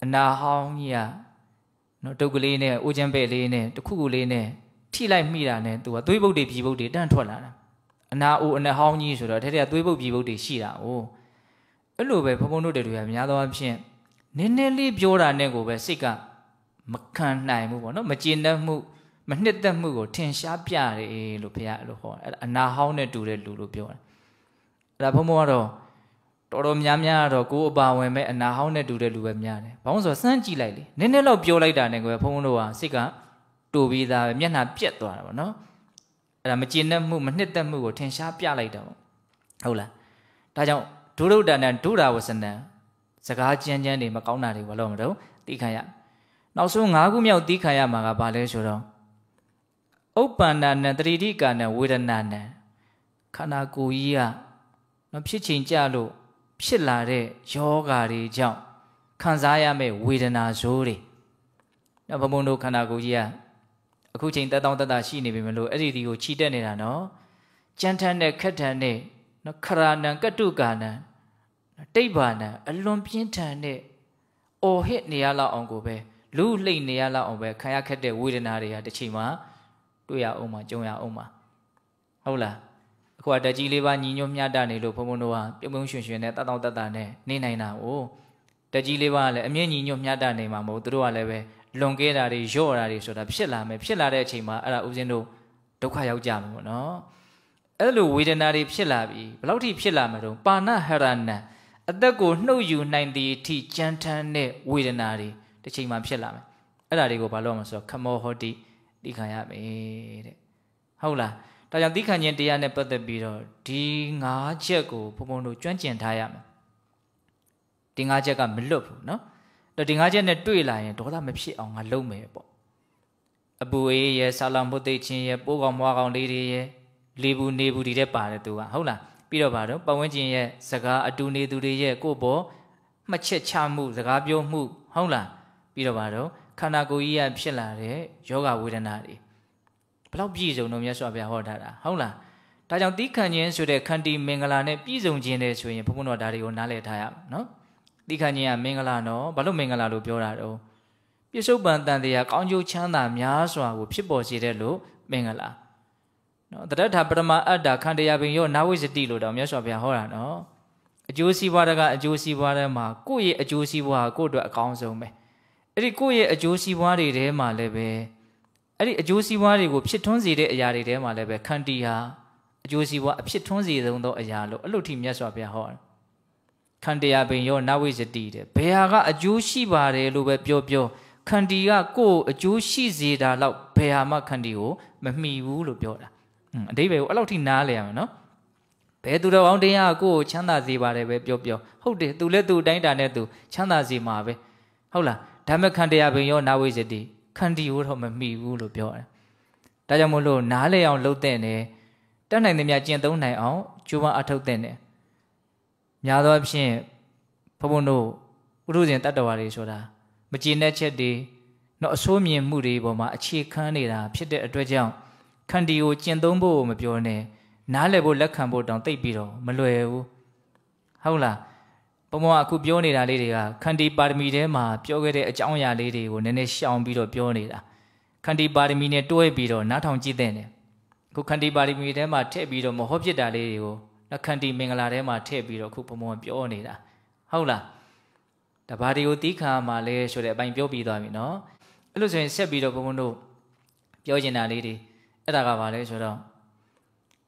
အနာဟောင်းကြီးကနော်တုတ်ကလေးနဲ့အိုးချမ်းပဲ့လေးနဲ့တခုခုလေးနဲ့ထိလိုက်မိတာနဲ့သူကသွေးပုတ်တွေပြည်ပုတ်တွေတန့်ထွက်လာတာအနာအိုအနာဟောင်းကြီးဆိုတော့ထဲထဲကသွေးပုတ်ပြည်ပုတ်တွေရှိတာ哦အဲ့လိုပဲဘုံဘုံတို့တွေကများသောအားဖြင့်နည်းနည်းလေးပြောတာနဲ့ကိုပဲစိတ်ကမခံနိုင်ဘူးပေါ့နော်မကျေနပ်မှုမနှစ်သက်မှုကိုထင်ရှားပြတယ်လို့ဘုရားအဲ့လိုဟောအဲ့အနာဟောင်းနဲ့တူတဲ့လူလို့ပြောတယ်အဲ့ဒါဘုံဘုံကတော့တော်တော်များများကတော့ကိုယ်အပါဝင်မဲ့အနာဟောင်းနဲ့တူတဲ့လူပဲများတယ်ဘာလို့ဆိုတော့စမ်းကြည့်လိုက်လေနည်းနည်းတော့ပြောလိုက်တာနဲ့ကွယ်ဘုံဘုံတို့ကစိတ်ကတူပြီးသားပဲမျက်နှာပြက်သွားတာပေါ့နော်အဲ့ဒါမကျေနပ်မှုမနှစ်သက်မှုကိုထင်ရှားပြလိုက်တာပေါ့ဟုတ်လားဒါကြောင့်ဒုရုဒ္ဒနံဒုရာဝစနံစကားကြမ်းကြမ်းတွေမကောင်းတာတွေဘာလို့မတော့သိခံရနောက်ဆုံး၅ခုမြောက်သိခံရမှာကဘာလဲဆိုတော့ဥပ္ပန္နာနံတတိတိကာနံဝေဒနာနံခန္ဓာကိုယ်ကြီးကမဖြစ်ချိန်ကြလို့ဖြစ်လာတဲ့ယောဂါတွေကြောင့်ခံစားရမယ့်ဝေဒနာဇိုးတွေနော်ဘုံဘုံတို့ခန္ဓာကိုယ်ကြီးကအခုချိန်တက်တောင့်တက်တာရှိနေပြီမလို့အဲ့ဒီဒီကိုခြိတက်နေတာနော်ကြမ်းထမ်းတဲ့ခက်ထန်တဲ့နော်ခရာဏံကတုကာဏံတိဗ္ဗာဏံအလွန်ပြင်းထန်တဲ့အော်ဟစ်နေရလောက်အောင်ကိုပဲလူလှိမ့်နေရလောက်အောင်ပဲခံရခက်တဲ့ဝေဒနာတွေကတစ်ချိန်မှာတွေ့ရအောင်မှာကြုံရအောင်မှာဟုတ်လားအခုကတက်ကြီးလေးပါညီညွတ်မျှတနေလို့ဘုံဘုံတို့ကပြုံးပြုံးရွှင်ရွှင်နဲ့တတ်တောင့်တတ်တာနဲ့နေနိုင်တာကိုတက်ကြီးလေးပါကလည်းအမြင့်ညီညွတ်မျှတနေမှာမဟုတ်သူတို့ကလည်းပဲလွန်ကဲတာတွေရော့တာတွေဆိုတာဖြစ်လာမယ်ဖြစ်လာတဲ့အချိန်မှာအဲ့ဒါဦးဇင်းတို့ဒုက္ခရောက်ကြမှာပေါ့နော်အဲ့လိုဝေဒနာတွေဖြစ်လာပြီဘယ်လောက်ထိဖြစ်လာမှာတော့ပါဏဟရဏံအသက်ကိုနှုတ်ယူနိုင်သည့်အထိကြမ်းထမ်းတဲ့ဝေဒနာတွေတစ်ချိန်မှာဖြစ်လာမယ်အဲ့ဒါတွေကိုဘာလို့မှဆိုတော့ခမောဟောတိတိခံရမယ်တဲ့ဟုတ်လားဒါကြောင့်တိခံခြင်းတရားနဲ့ပတ်သက်ပြီးတော့ဒီ၅ချက်ကိုဘုံဘုံတို့ကျွမ်းကျင်ထားရမယ်ဒီ၅ချက်ကမလွတ်ဘူးเนาะတော့ဒီ၅ချက်နဲ့တွေ့လာရင်ဒေါသမဖြစ်အောင်ငါလုပ်မယ်ပေါ့အပူအေးရဲ့ဆာလောင်ဘုသိချင်းရဲ့ပိုးကောင်မွားကောင်လေးတွေရဲ့လေဘူးနေဘူးဒီတဲ့ပါတယ်သူကဟုတ်လားပြီးတော့ဗါတော့ပတ်ဝန်းကျင်ရဲ့စကားအတူနေသူတွေရဲ့ကိုယ့်ဘောမှတ်ချက်ချမှုစကားပြောမှုဟုတ်လားပြီးတော့ဗါတော့ခန္ဓာကိုယ်ကြီးကဖြစ်လာတဲ့ယောဂဝေဒနာတွေဘလောက်ပြည့်စုံတော့မြတ်စွာဘုရားဟောထားတာဟုတ်လားဒါကြောင့်တိခဏ်ခြင်းဆိုတဲ့ခန္တီမင်္ဂလာနဲ့ပြည့်စုံခြင်းတဲ့ဆိုရင်ဘုန်းဘုန်းတော်ဒါတွေကိုနားလည်ထားရမယ်နော်တိခဏ်ခြင်းကမင်္ဂလာနော်ဘာလို့မင်္ဂလာလို့ပြောတာတော့ပြစ္ဆုတ်ပံတန်တရားကောင်းကျိုးချမ်းသာများစွာကိုဖြစ်ပေါ်စေတဲ့လို့မင်္ဂလာနော်တရထပရမအတ္တခန္တရာပင်ရောနာဝိစတိလို့တောင်မြတ်စွာဘုရားဟောတာနော်အကျိုးစီးပွားတကအကျိုးစီးပွားတဲ့မှာကိုယ့်ရဲ့အကျိုးစီးပွားကိုယ့်အတွက်အကောင်းဆုံးပဲအဲ့ဒီကိုယ့်ရဲ့အကျိုးစီးပွားတွေထဲမှာလည်းပဲအဲ့ဒီအကျိုးစီးပွားတွေကိုဖြစ်ထွန်းစေတဲ့အရာတွေထဲမှာလည်းပဲခန္တီဟာအကျိုးစီးပွားအဖြစ်ထွန်းစေဆုံးသောအရာလို့အဲ့လိုထိမြတ်စွာဘုရားဟောတယ်ခန္တရာပင်ရောနဝိဇတိတဲ့ဘယ်ဟာကအကျိုးရှိပါတယ်လို့ပဲပြောပြော ခန္တီကကိုယ်အကျိုးရှိစေတာလောက်ဘယ်ဟာမှခန္တီကိုမမှီဘူးလို့ပြောတာအတိဘယ်ကိုအဲ့လောက်ထိနားလဲရမယ်နော်ဘယ်သူတော်ကောင်းတရားကိုကိုချမ်းသာစေပါတယ်ပဲပြောပြောဟုတ်တယ်သူလည်းသူအတိုင်းတာနဲ့သူချမ်းသာစေမှာပဲဟုတ်လားဓမ္မခန္တရာပင်ရောနာဝိစတိခန္တီဟိုတော့မမိဘူးလို့ပြောတယ်။ဒါကြောင့်မို့လို့နားလဲအောင်လုပ်တဲ့နဲ့တတ်နိုင်သမျှကျင့်သုံးနိုင်အောင်ကြိုးပမ်းအထောက်တဲ့နဲ့များသောအားဖြင့်ဘုဘုံတို့ဥရုဇဉ်တတ္တဝါတွေဆိုတာမကျေနပ်ချက်တွေတော့အဆိုးမြင်မှုတွေပေါ်မှာအခြေခံနေတာဖြစ်တဲ့အတွက်ကြောင့်ခန္တီကိုကျင့်သုံးဖို့မပြောနဲ့နားလည်ဖို့လက်ခံဖို့တောင်တိတ်ပြီးတော့မလွယ်ဘူးဟုတ်လားဘုံဘုံအခုပြောနေတာလေးတွေကခန္တီပါရမီထဲမှာပြောခဲ့တဲ့အကြောင်းအရာလေးတွေကိုနည်းနည်းရှောင်ပြီးတော့ပြောနေတာခန္တီပါရမီနဲ့တွဲပြီးတော့နားထောင်ကြည့်တဲ့နေအခုခန္တီပါရမီထဲမှာထည့်ပြီးတော့မဟုတ်ဖြစ်တာလေးတွေကိုလက်ခန္တီမင်္ဂလာထဲမှာထည့်ပြီးတော့အခုဘုံဘုံပြောနေတာဟုတ်လားတဘာတွေကိုတီးခါမှလဲဆိုတဲ့အပိုင်းပြောပြီးသွားပြီနော်အဲ့လိုဆိုရင်ဆက်ပြီးတော့ဘုံဘုံတို့ပြောချင်တာလေးတွေအဲ့ဒါကဘာလဲဆိုတော့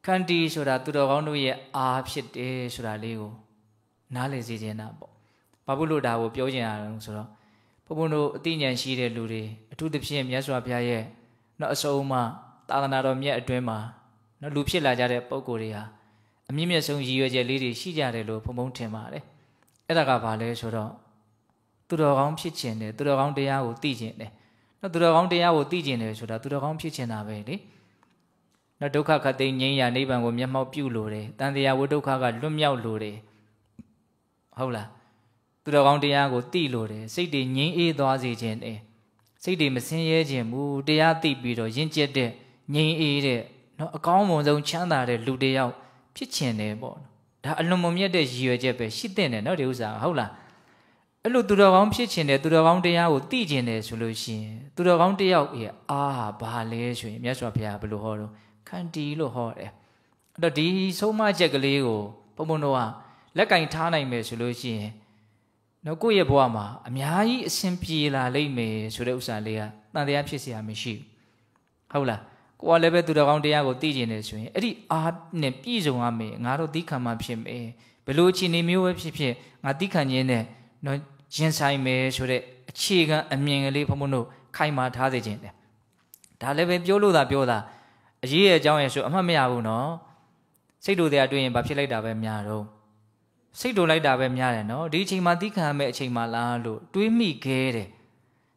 ခန္တီဆိုတာသူတော်ကောင်းတို့ရဲ့အားဖြစ်တယ်ဆိုတာလေးကိုနားလည်စေချင်တာပေါ့ဘာဖြစ်လို့ဒါကိုပြောချင်တာလဲဆိုတော့ဘုံဘုံတို့အသိဉာဏ်ရှိတဲ့လူတွေအထူးသဖြင့်မြတ်စွာဘုရားရဲ့နော်အစုံမှသာသနာတော်မြတ်အတွင်းမှာနော်လူဖြစ်လာကြတဲ့ပုံကိုယ်တွေဟာအမြင့်မြတ်ဆုံးရည်ရွယ်ချက်လေးတွေရှိကြတယ်လို့ဘုံဘုံထင်ပါတယ်အဲ့ဒါကဘာလဲဆိုတော့သူတော်ကောင်းဖြစ်ခြင်းတယ်သူတော်ကောင်းတရားကိုသိခြင်းတယ်နော်သူတော်ကောင်းတရားကိုသိခြင်းတယ်ဆိုတာသူတော်ကောင်းဖြစ်ခြင်းတာပဲလေနော်ဒုက္ခခတ်သိငြိမ်းရာနိဗ္ဗာန်ကိုမျက်မှောက်ပြုလိုတယ်တန်တရားဝိဒုက္ခကလွတ်မြောက်လိုတယ်ဟုတ်လားသူတော်ကောင်းတရားကိုတိလို့တယ်စိတ်တွေငြိမ်းအေးသွားစေခြင်းတယ်စိတ်တွေမဆင်းရဲခြင်းဘူးတရားသိပြီးတော့ရင့်ကျက်တဲ့ငြိမ်းအေးတဲ့နော်အကောင်းမွန်ဆုံးချမ်းသာတဲ့လူတယောက်ဖြစ်ခြင်းတယ်ပေါ့ဒါအလွန်မမြတ်တဲ့ရည်ရွယ်ချက်ပဲရှိတဲ့နော်ဒီဥစ္စာဟုတ်လားအဲ့လိုသူတော်ကောင်းဖြစ်ခြင်းတယ်သူတော်ကောင်းတရားကိုသိခြင်းတယ်ဆိုလို့ရှိရင်သူတော်ကောင်းတယောက်ရဲ့အာဘာလဲဆိုရင်မြတ်စွာဘုရားဘယ်လိုဟောတော့ခန္တီလို့ဟောတယ်အဲ့တော့ဒီဆုံးမချက်ကလေးကိုဘုံဘုံတော့လက်ကင်ထားနိုင်မယ်ဆိုလို့ရှိရင်နော်ကိုယ့်ရဲ့ဘဝမှာအများကြီးအဆင်ပြေလာလိမ့်မယ်ဆိုတဲ့ဥစ္စာလေးကတန်တရားဖြစ်เสียမရှိဘူးဟုတ်လားကိုယ်ကလည်းပဲသူတော်ကောင်းတရားကိုသိကျင်နေဆိုရင်အဲ့ဒီအားနဲ့ပြည့်စုံရမယ်ငါတို့သီးခံမှဖြစ်မယ်ဘလို့အခြေအနေမျိုးပဲဖြစ်ဖြစ်ငါသီးခံခြင်းနဲ့နော်ရင်ဆိုင်မယ်ဆိုတဲ့အခြေခံအမြင်ကလေးဘုံဘုံတို့ခိုင်မာထားစေခြင်းတယ်ဒါလည်းပဲပြောလို့သာပြောတာအရေးရဲ့အကြောင်းရယ်ဆိုအမှတ်မရဘူးနော်စိတ်တို့တရားတွေ့ရင်ဘာဖြစ်လိုက်တာပဲများတော့စိတ်တူလိုက်တာပဲများတယ်နော်ဒီအချိန်မှာသီးခံရမယ့်အချိန်မှာလားလို့တွေးမိခဲ့တယ်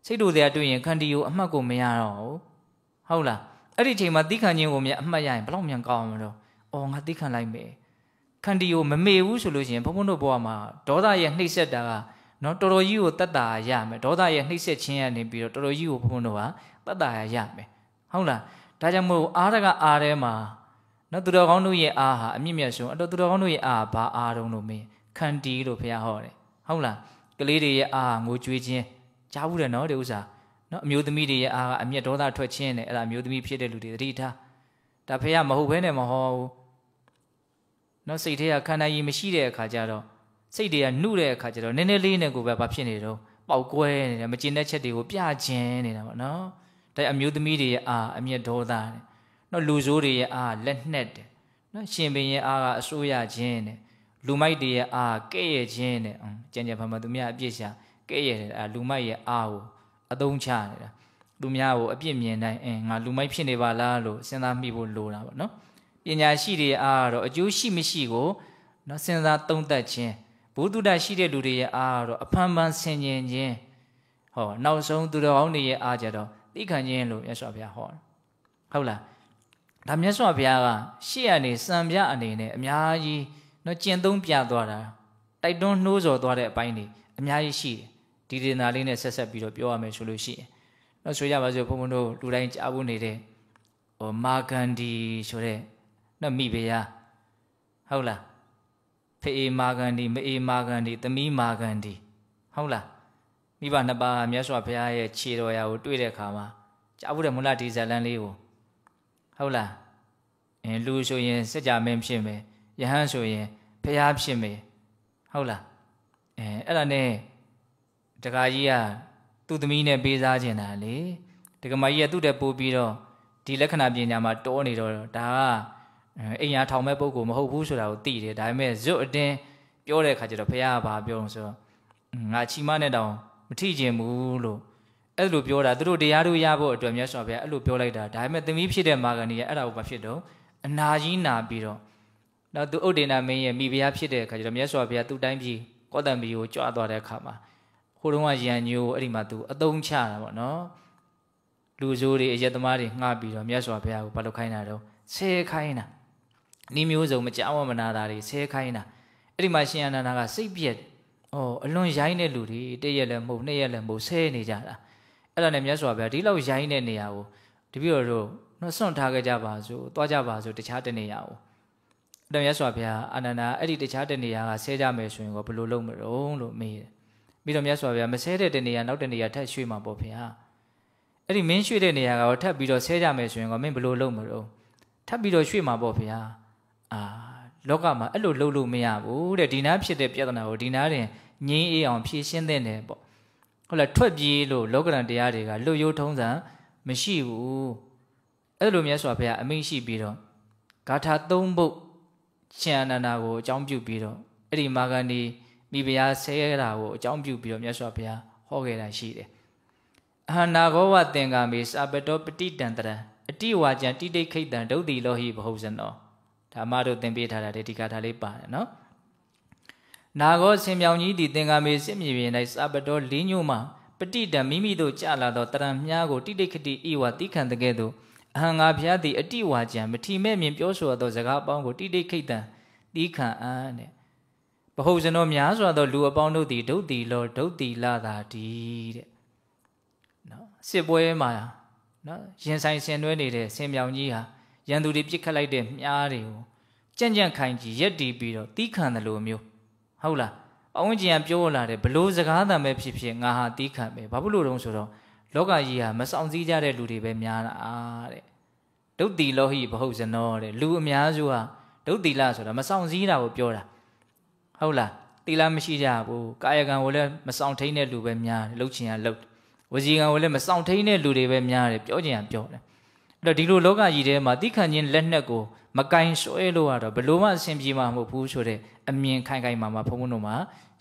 စိတ်တူစရာတွေ့ရင်ခန္တီကိုအမှတ်ကိုမရတော့ဘူးဟုတ်လားအဲ့ဒီအချိန်မှာသီးခံခြင်းကိုမြအမှတ်ရရင်ဘလောက်မြန်ကောင်းမှာတော့အော်ငါသီးခံလိုက်မယ်ခန္တီကိုမမေ့ဘူးဆိုလို့ရှိရင်ဘုံဘုံတို့ဘဝမှာဒေါသရဲ့နှိမ့်ဆက်တာကနော်တော်တော်ကြီးကိုတတ်တာရမယ်ဒေါသရဲ့နှိမ့်ဆက်ခြင်းကနေပြီးတော့တော်တော်ကြီးကိုဘုံဘုံတို့ကတတ်တာရရမယ်ဟုတ်လားဒါကြောင့်မို့အားတကအားထဲမှာနော်သူတော်ကောင်းတို့ရဲ့အားဟာအမြင့်မြတ်ဆုံးအတော်သူတော်ကောင်းတို့ရဲ့အားဘာအားတုံးလို့မင်းခန္တီလို့ဘုရားဟောတယ်ဟုတ်လားကလေးတွေရဲ့အားငိုကြွေးခြင်းကြားဘူးတယ်နော်ဒီဥစ္စာနော်အမျိုးသမီးတွေရဲ့အားကအမျက်ဒေါသထွက်ခြင်းနဲ့အဲ့ဒါအမျိုးသမီးဖြစ်တဲ့လူတွေသတိထားဒါဖះမဟုတ်ဘဲနဲ့မဟောဘူးနော်စိတ်ထဲကခန္ဓာကြီးမရှိတဲ့အခါကျတော့စိတ်တွေကနှုတဲ့အခါကျတော့နည်းနည်းလေးနဲ့ကိုပဲဘာဖြစ်နေတော့ပေါက်ကွဲနေတာမကျင်တဲ့ချက်တွေကိုပြခြင်းနေတာပေါ့နော်ဒါအမျိုးသမီးတွေရဲ့အာအမျက်ဒေါသတဲ့နော်လူဆိုးတွေရဲ့အားလက်နှက်တယ်နော်ရှင်ဘင်ရဲ့အားကအစိုးရခြင်းတဲ့လူမိုက်တွေရဲ့အားကဲ့ရဲ့ခြင်းတဲ့ကြံကြံဖန်ဖန်သူများအပြစ်ရှာကဲ့ရဲ့တဲ့လူမိုက်ရဲ့အားကိုအသုံးချနေတာသူများကိုအပြစ်မြင်တိုင်းအင်းငါလူမိုက်ဖြစ်နေပါလားလို့စဉ်းစားမိဖို့လိုတာပေါ့နော်ပညာရှိတွေအားကတော့အကျိုးရှိမရှိကိုနော်စဉ်းစားသုံးသပ်ခြင်းဘုဒ္ဓတရှိတဲ့လူတွေရဲ့အားကတော့အဖန်ဖန်ဆင်ခြင်ခြင်းဟောနောက်ဆုံးသူတော်ကောင်းတွေရဲ့အားကြတော့သိခံခြင်းလို့မြတ်စွာဘုရားဟောဟုတ်လားဒါမြတ်စွာဘုရားကရှေ့အနေစံပြအနေနဲ့အများကြီးနော်ကျင့်သုံးပြသွားတာတိုက်တွန်းနှိုးဆော်သွားတဲ့အပိုင်းတွေအများကြီးရှိတယ်ဒီဒေနာလေးနဲ့ဆက်ဆက်ပြီးတော့ပြောရမယ်ဆိုလို့ရှိရင်နော်ဆိုရပါစို့ဘုံဘုံတို့လူတိုင်းကြားဖို့နေတဲ့ဟိုမာဂန္ဒီဆိုတဲ့နော်မိဖုရားဟုတ်လားဖေအေမာဂန္ဒီမအေမာဂန္ဒီသမီးမာဂန္ဒီဟုတ်လားမိဘနှစ်ပါးမြတ်စွာဘုရားရဲ့ခြေတော်ရာကိုတွေ့တဲ့အခါမှာကြားဖို့တယ်မဟုတ်လားဒီဇာလန်လေးကိုဟုတ်လားအင်းလူဆိုရင် စကြမင်းဖြစ်မယ်ယဟန်ဆိုရင်ဖျားဖြစ်မယ်ဟုတ်လားအဲအဲ့ဒါနဲ့တကကြီးကသူ့သမီးနဲ့ပေးစားခြင်းတာလေတကမကြီးကသူ့တဲ့ပို့ပြီးတော့ဒီလက္ခဏာပညာမှာတောနေတော့ဒါကအိမ်ရထောင်မဲ့ပုံကိုမဟုတ်ဘူးဆိုတာကိုသိတယ်ဒါပေမဲ့ဇွတ်အတင်းပြောတဲ့အခါကျတော့ဖះကဘာပြောလို့ဆိုတော့ငါချီမနဲ့တောင်မထီကျင်ဘူးလို့အဲ့လိုပြောတာသူတို့တရားတို့ရဖို့အတွက်မြတ်စွာဘုရားအဲ့လိုပြောလိုက်တာဒါပေမဲ့သမီးဖြစ်တဲ့မာဂဏီကအဲ့ဒါကိုမဖြစ်တော့အနာကြီးနာပြီးတော့နော်သူဥဒိဏမင်းရဲ့မိဖုရားဖြစ်တဲ့အခါကျတော့မြတ်စွာဘုရားသူ့တိုင်းပြည်ကောတံမီကိုကြွားသွားတဲ့အခါမှာဟိုတုန်းကရန်ညိုအဲ့ဒီမှာသူအသုံးချတာပေါ့နော်လူဆိုးတွေအယက်သမားတွေငှားပြီးတော့မြတ်စွာဘုရားကိုဘာလုပ်ခိုင်းတာတော့ဆဲခိုင်းတာဤမျိုးစုံမကြောက်မနာတာတွေဆဲခိုင်းတာအဲ့ဒီမှာရှင်အနန္ဒာကစိတ်ပြက်ဩအလွန်ရိုင်းတဲ့လူတွေတည့်ရက်လည်းမဟုတ်နှစ်ရက်လည်းမဟုတ်ဆဲနေကြတာအဲ့ဒါနဲ့မြတ်စွာဘုရားဒီလောက်ရိုင်းတဲ့နေရာကိုတပည့်တော်တို့နော်စွန့်ထားခဲ့ကြပါစို့သွားကြပါစို့တခြားတနေရာကိုအဲ့ဒါမြတ်စွာဘုရားအာနန္ဒာအဲ့ဒီတခြားတနေရာကဆဲကြမယ်ဆိုရင်ကိုဘယ်လိုလုပ်မလို့လို့မေးတယ်ပြီးတော့မြတ်စွာဘုရားမဆဲတဲ့တနေရာနောက်တနေရာထပ်ရွှေ့မှာပေါ့ဗျာအဲ့ဒီမင်းရွှေ့တဲ့နေရာကတော့ထပ်ပြီးတော့ဆဲကြမယ်ဆိုရင်ကိုမင်းဘယ်လိုလုပ်မလို့ထပ်ပြီးတော့ရွှေ့မှာပေါ့ဗျာအာလောကမှာအဲ့လိုလုပ်လို့မရဘူးတဲ့ဒီနားဖြစ်တဲ့ပြဿနာကိုဒီနားတင်ငြင်းအေးအောင်ဖြေရှင်းသင့်တယ်ပေါ့ဟုတ်လားထွက်ပြေးလို့လောကရန်တရားတွေကလွတ်ရိုးထုံးစံမရှိဘူးအဲ့လိုမြတ်စွာဘုရားအမိန့်ရှိပြီးတော့ဂါထာ၃ပုဒ်ရှင်အနန္ဒာကိုအကြောင်းပြုပြီးတော့အဲ့ဒီမာဂန္ဒီမိဖုရားဆဲရတာကိုအကြောင်းပြုပြီးတော့မြတ်စွာဘုရားဟောခဲ့တာရှိတယ်အဟန္နာဂောဝသင်္ကာမေစာပတောပတိတံတရံအတိဝါကြံတိတိခိတံဒုတ်တိလောဟိဘဟုဇနောဒါမှတို့သင်ပေးထားတာဒီကာထာလေးပါတယ်နော်နာဂောဆင်မြောင်ကြီးသည်သင်္ကာမေစစ်မြေပြင်၌စပတော်လင်းညို့မှပဋိဒံမိမိတို့ကြလာသောတရံမြားကိုတိတိခတိဤဝတိခံတကဲ့သို့အဟံငါဖျားသည်အတိဝါကြံမထီမဲ့မြင်ပြောဆိုသောစကားပေါင်းကိုတိတိခိတ်တံသီးခံအာနဲ့ဘဟုဇနောများစွာသောလူအပေါင်းတို့သည်ဒုတ်တီလောဒုတ်တီလာသာတီတဲ့နော်စစ်ပွဲမှာနော်ရင်ဆိုင်ဆင်နွှဲနေတဲ့ဆင်မြောင်ကြီးဟာရန်သူတွေပြစ်ခတ်လိုက်တဲ့မြားတွေကိုကြံ့ကြံ့ခိုင်ကြီးရက်တီပြီးတော့တီးခံတယ်လို့မျိုးဟုတ်လားပဝန်းကျင်ကပြောလာတယ်ဘလို့စကားသံပဲဖြစ်ဖြစ်ငါဟာတီးခံပဲဘာဖြစ်လို့တုံးဆိုတော့လောကကြီးဟာမဆောင်စည်းကြတဲ့လူတွေပဲများတာတဲ့ဒုတိလောဟိဘဟုတ်ဇနောတဲ့လူအများစုဟာဒုတိလဆိုတာမဆောင်စည်းတာကိုပြောတာဟုတ်လားတိလမရှိကြဘူးကာယကံကိုလည်းမဆောင်ထိန်တဲ့လူပဲများတယ်လှုပ်ချင်ရလှုပ်ဝစီကံကိုလည်းမဆောင်ထိန်တဲ့လူတွေပဲများတယ်ပြောချင်ရပြောတယ်တော့ဒီလိုလောကကြီးထဲမှာတိခန့်ချင်းလက်နှက်ကိုမကင်ဆွဲလို့ကတော့ဘလို့မှအဆင်ပြေမှာမဟုတ်ဘူးဆိုတဲ့အမြင်ခိုင်ခိုင်မာမာဘုန်းဘုန်းတို့မှာ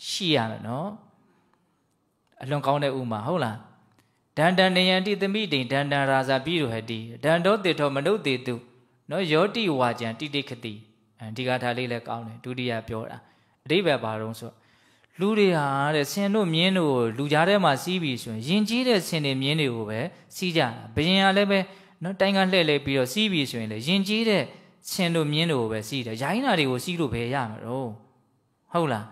ရှိရမယ်နော်အလွန်ကောင်းတဲ့ဥမာဟုတ်လားဒန္တန်နယံတိသမိတိဒန္တန်ရာဇာပြီးတော့ဟတိဒန္တောတေထောမနုတေတုနော်ယောတိဝါကြံတိတိခတိဒီကာထာလေးလည်းကောင်းတယ်ဒုတိယပြောတာအတိဘယ်ပါတော့ဆိုလူတွေဟာတဲ့ဆင်တို့မြင်းတို့လူကြားထဲမှာစီးပြီဆိုရင်ယဉ်ကျေးတဲ့ဆင်တွေမြင်းတွေကိုပဲစီးကြတာဘယင်ကလည်းပဲနော်တိုင်ကလှည့်လဲပြီးတော့စီးပြီဆိုရင်လေယဉ်ကျေးတဲ့ရှင်တို့မြင်းတို့ပဲစီးတယ်ရိုင်းနာတွေကိုစီးလို့ဘယ်ရမှာတော့ဟုတ်လား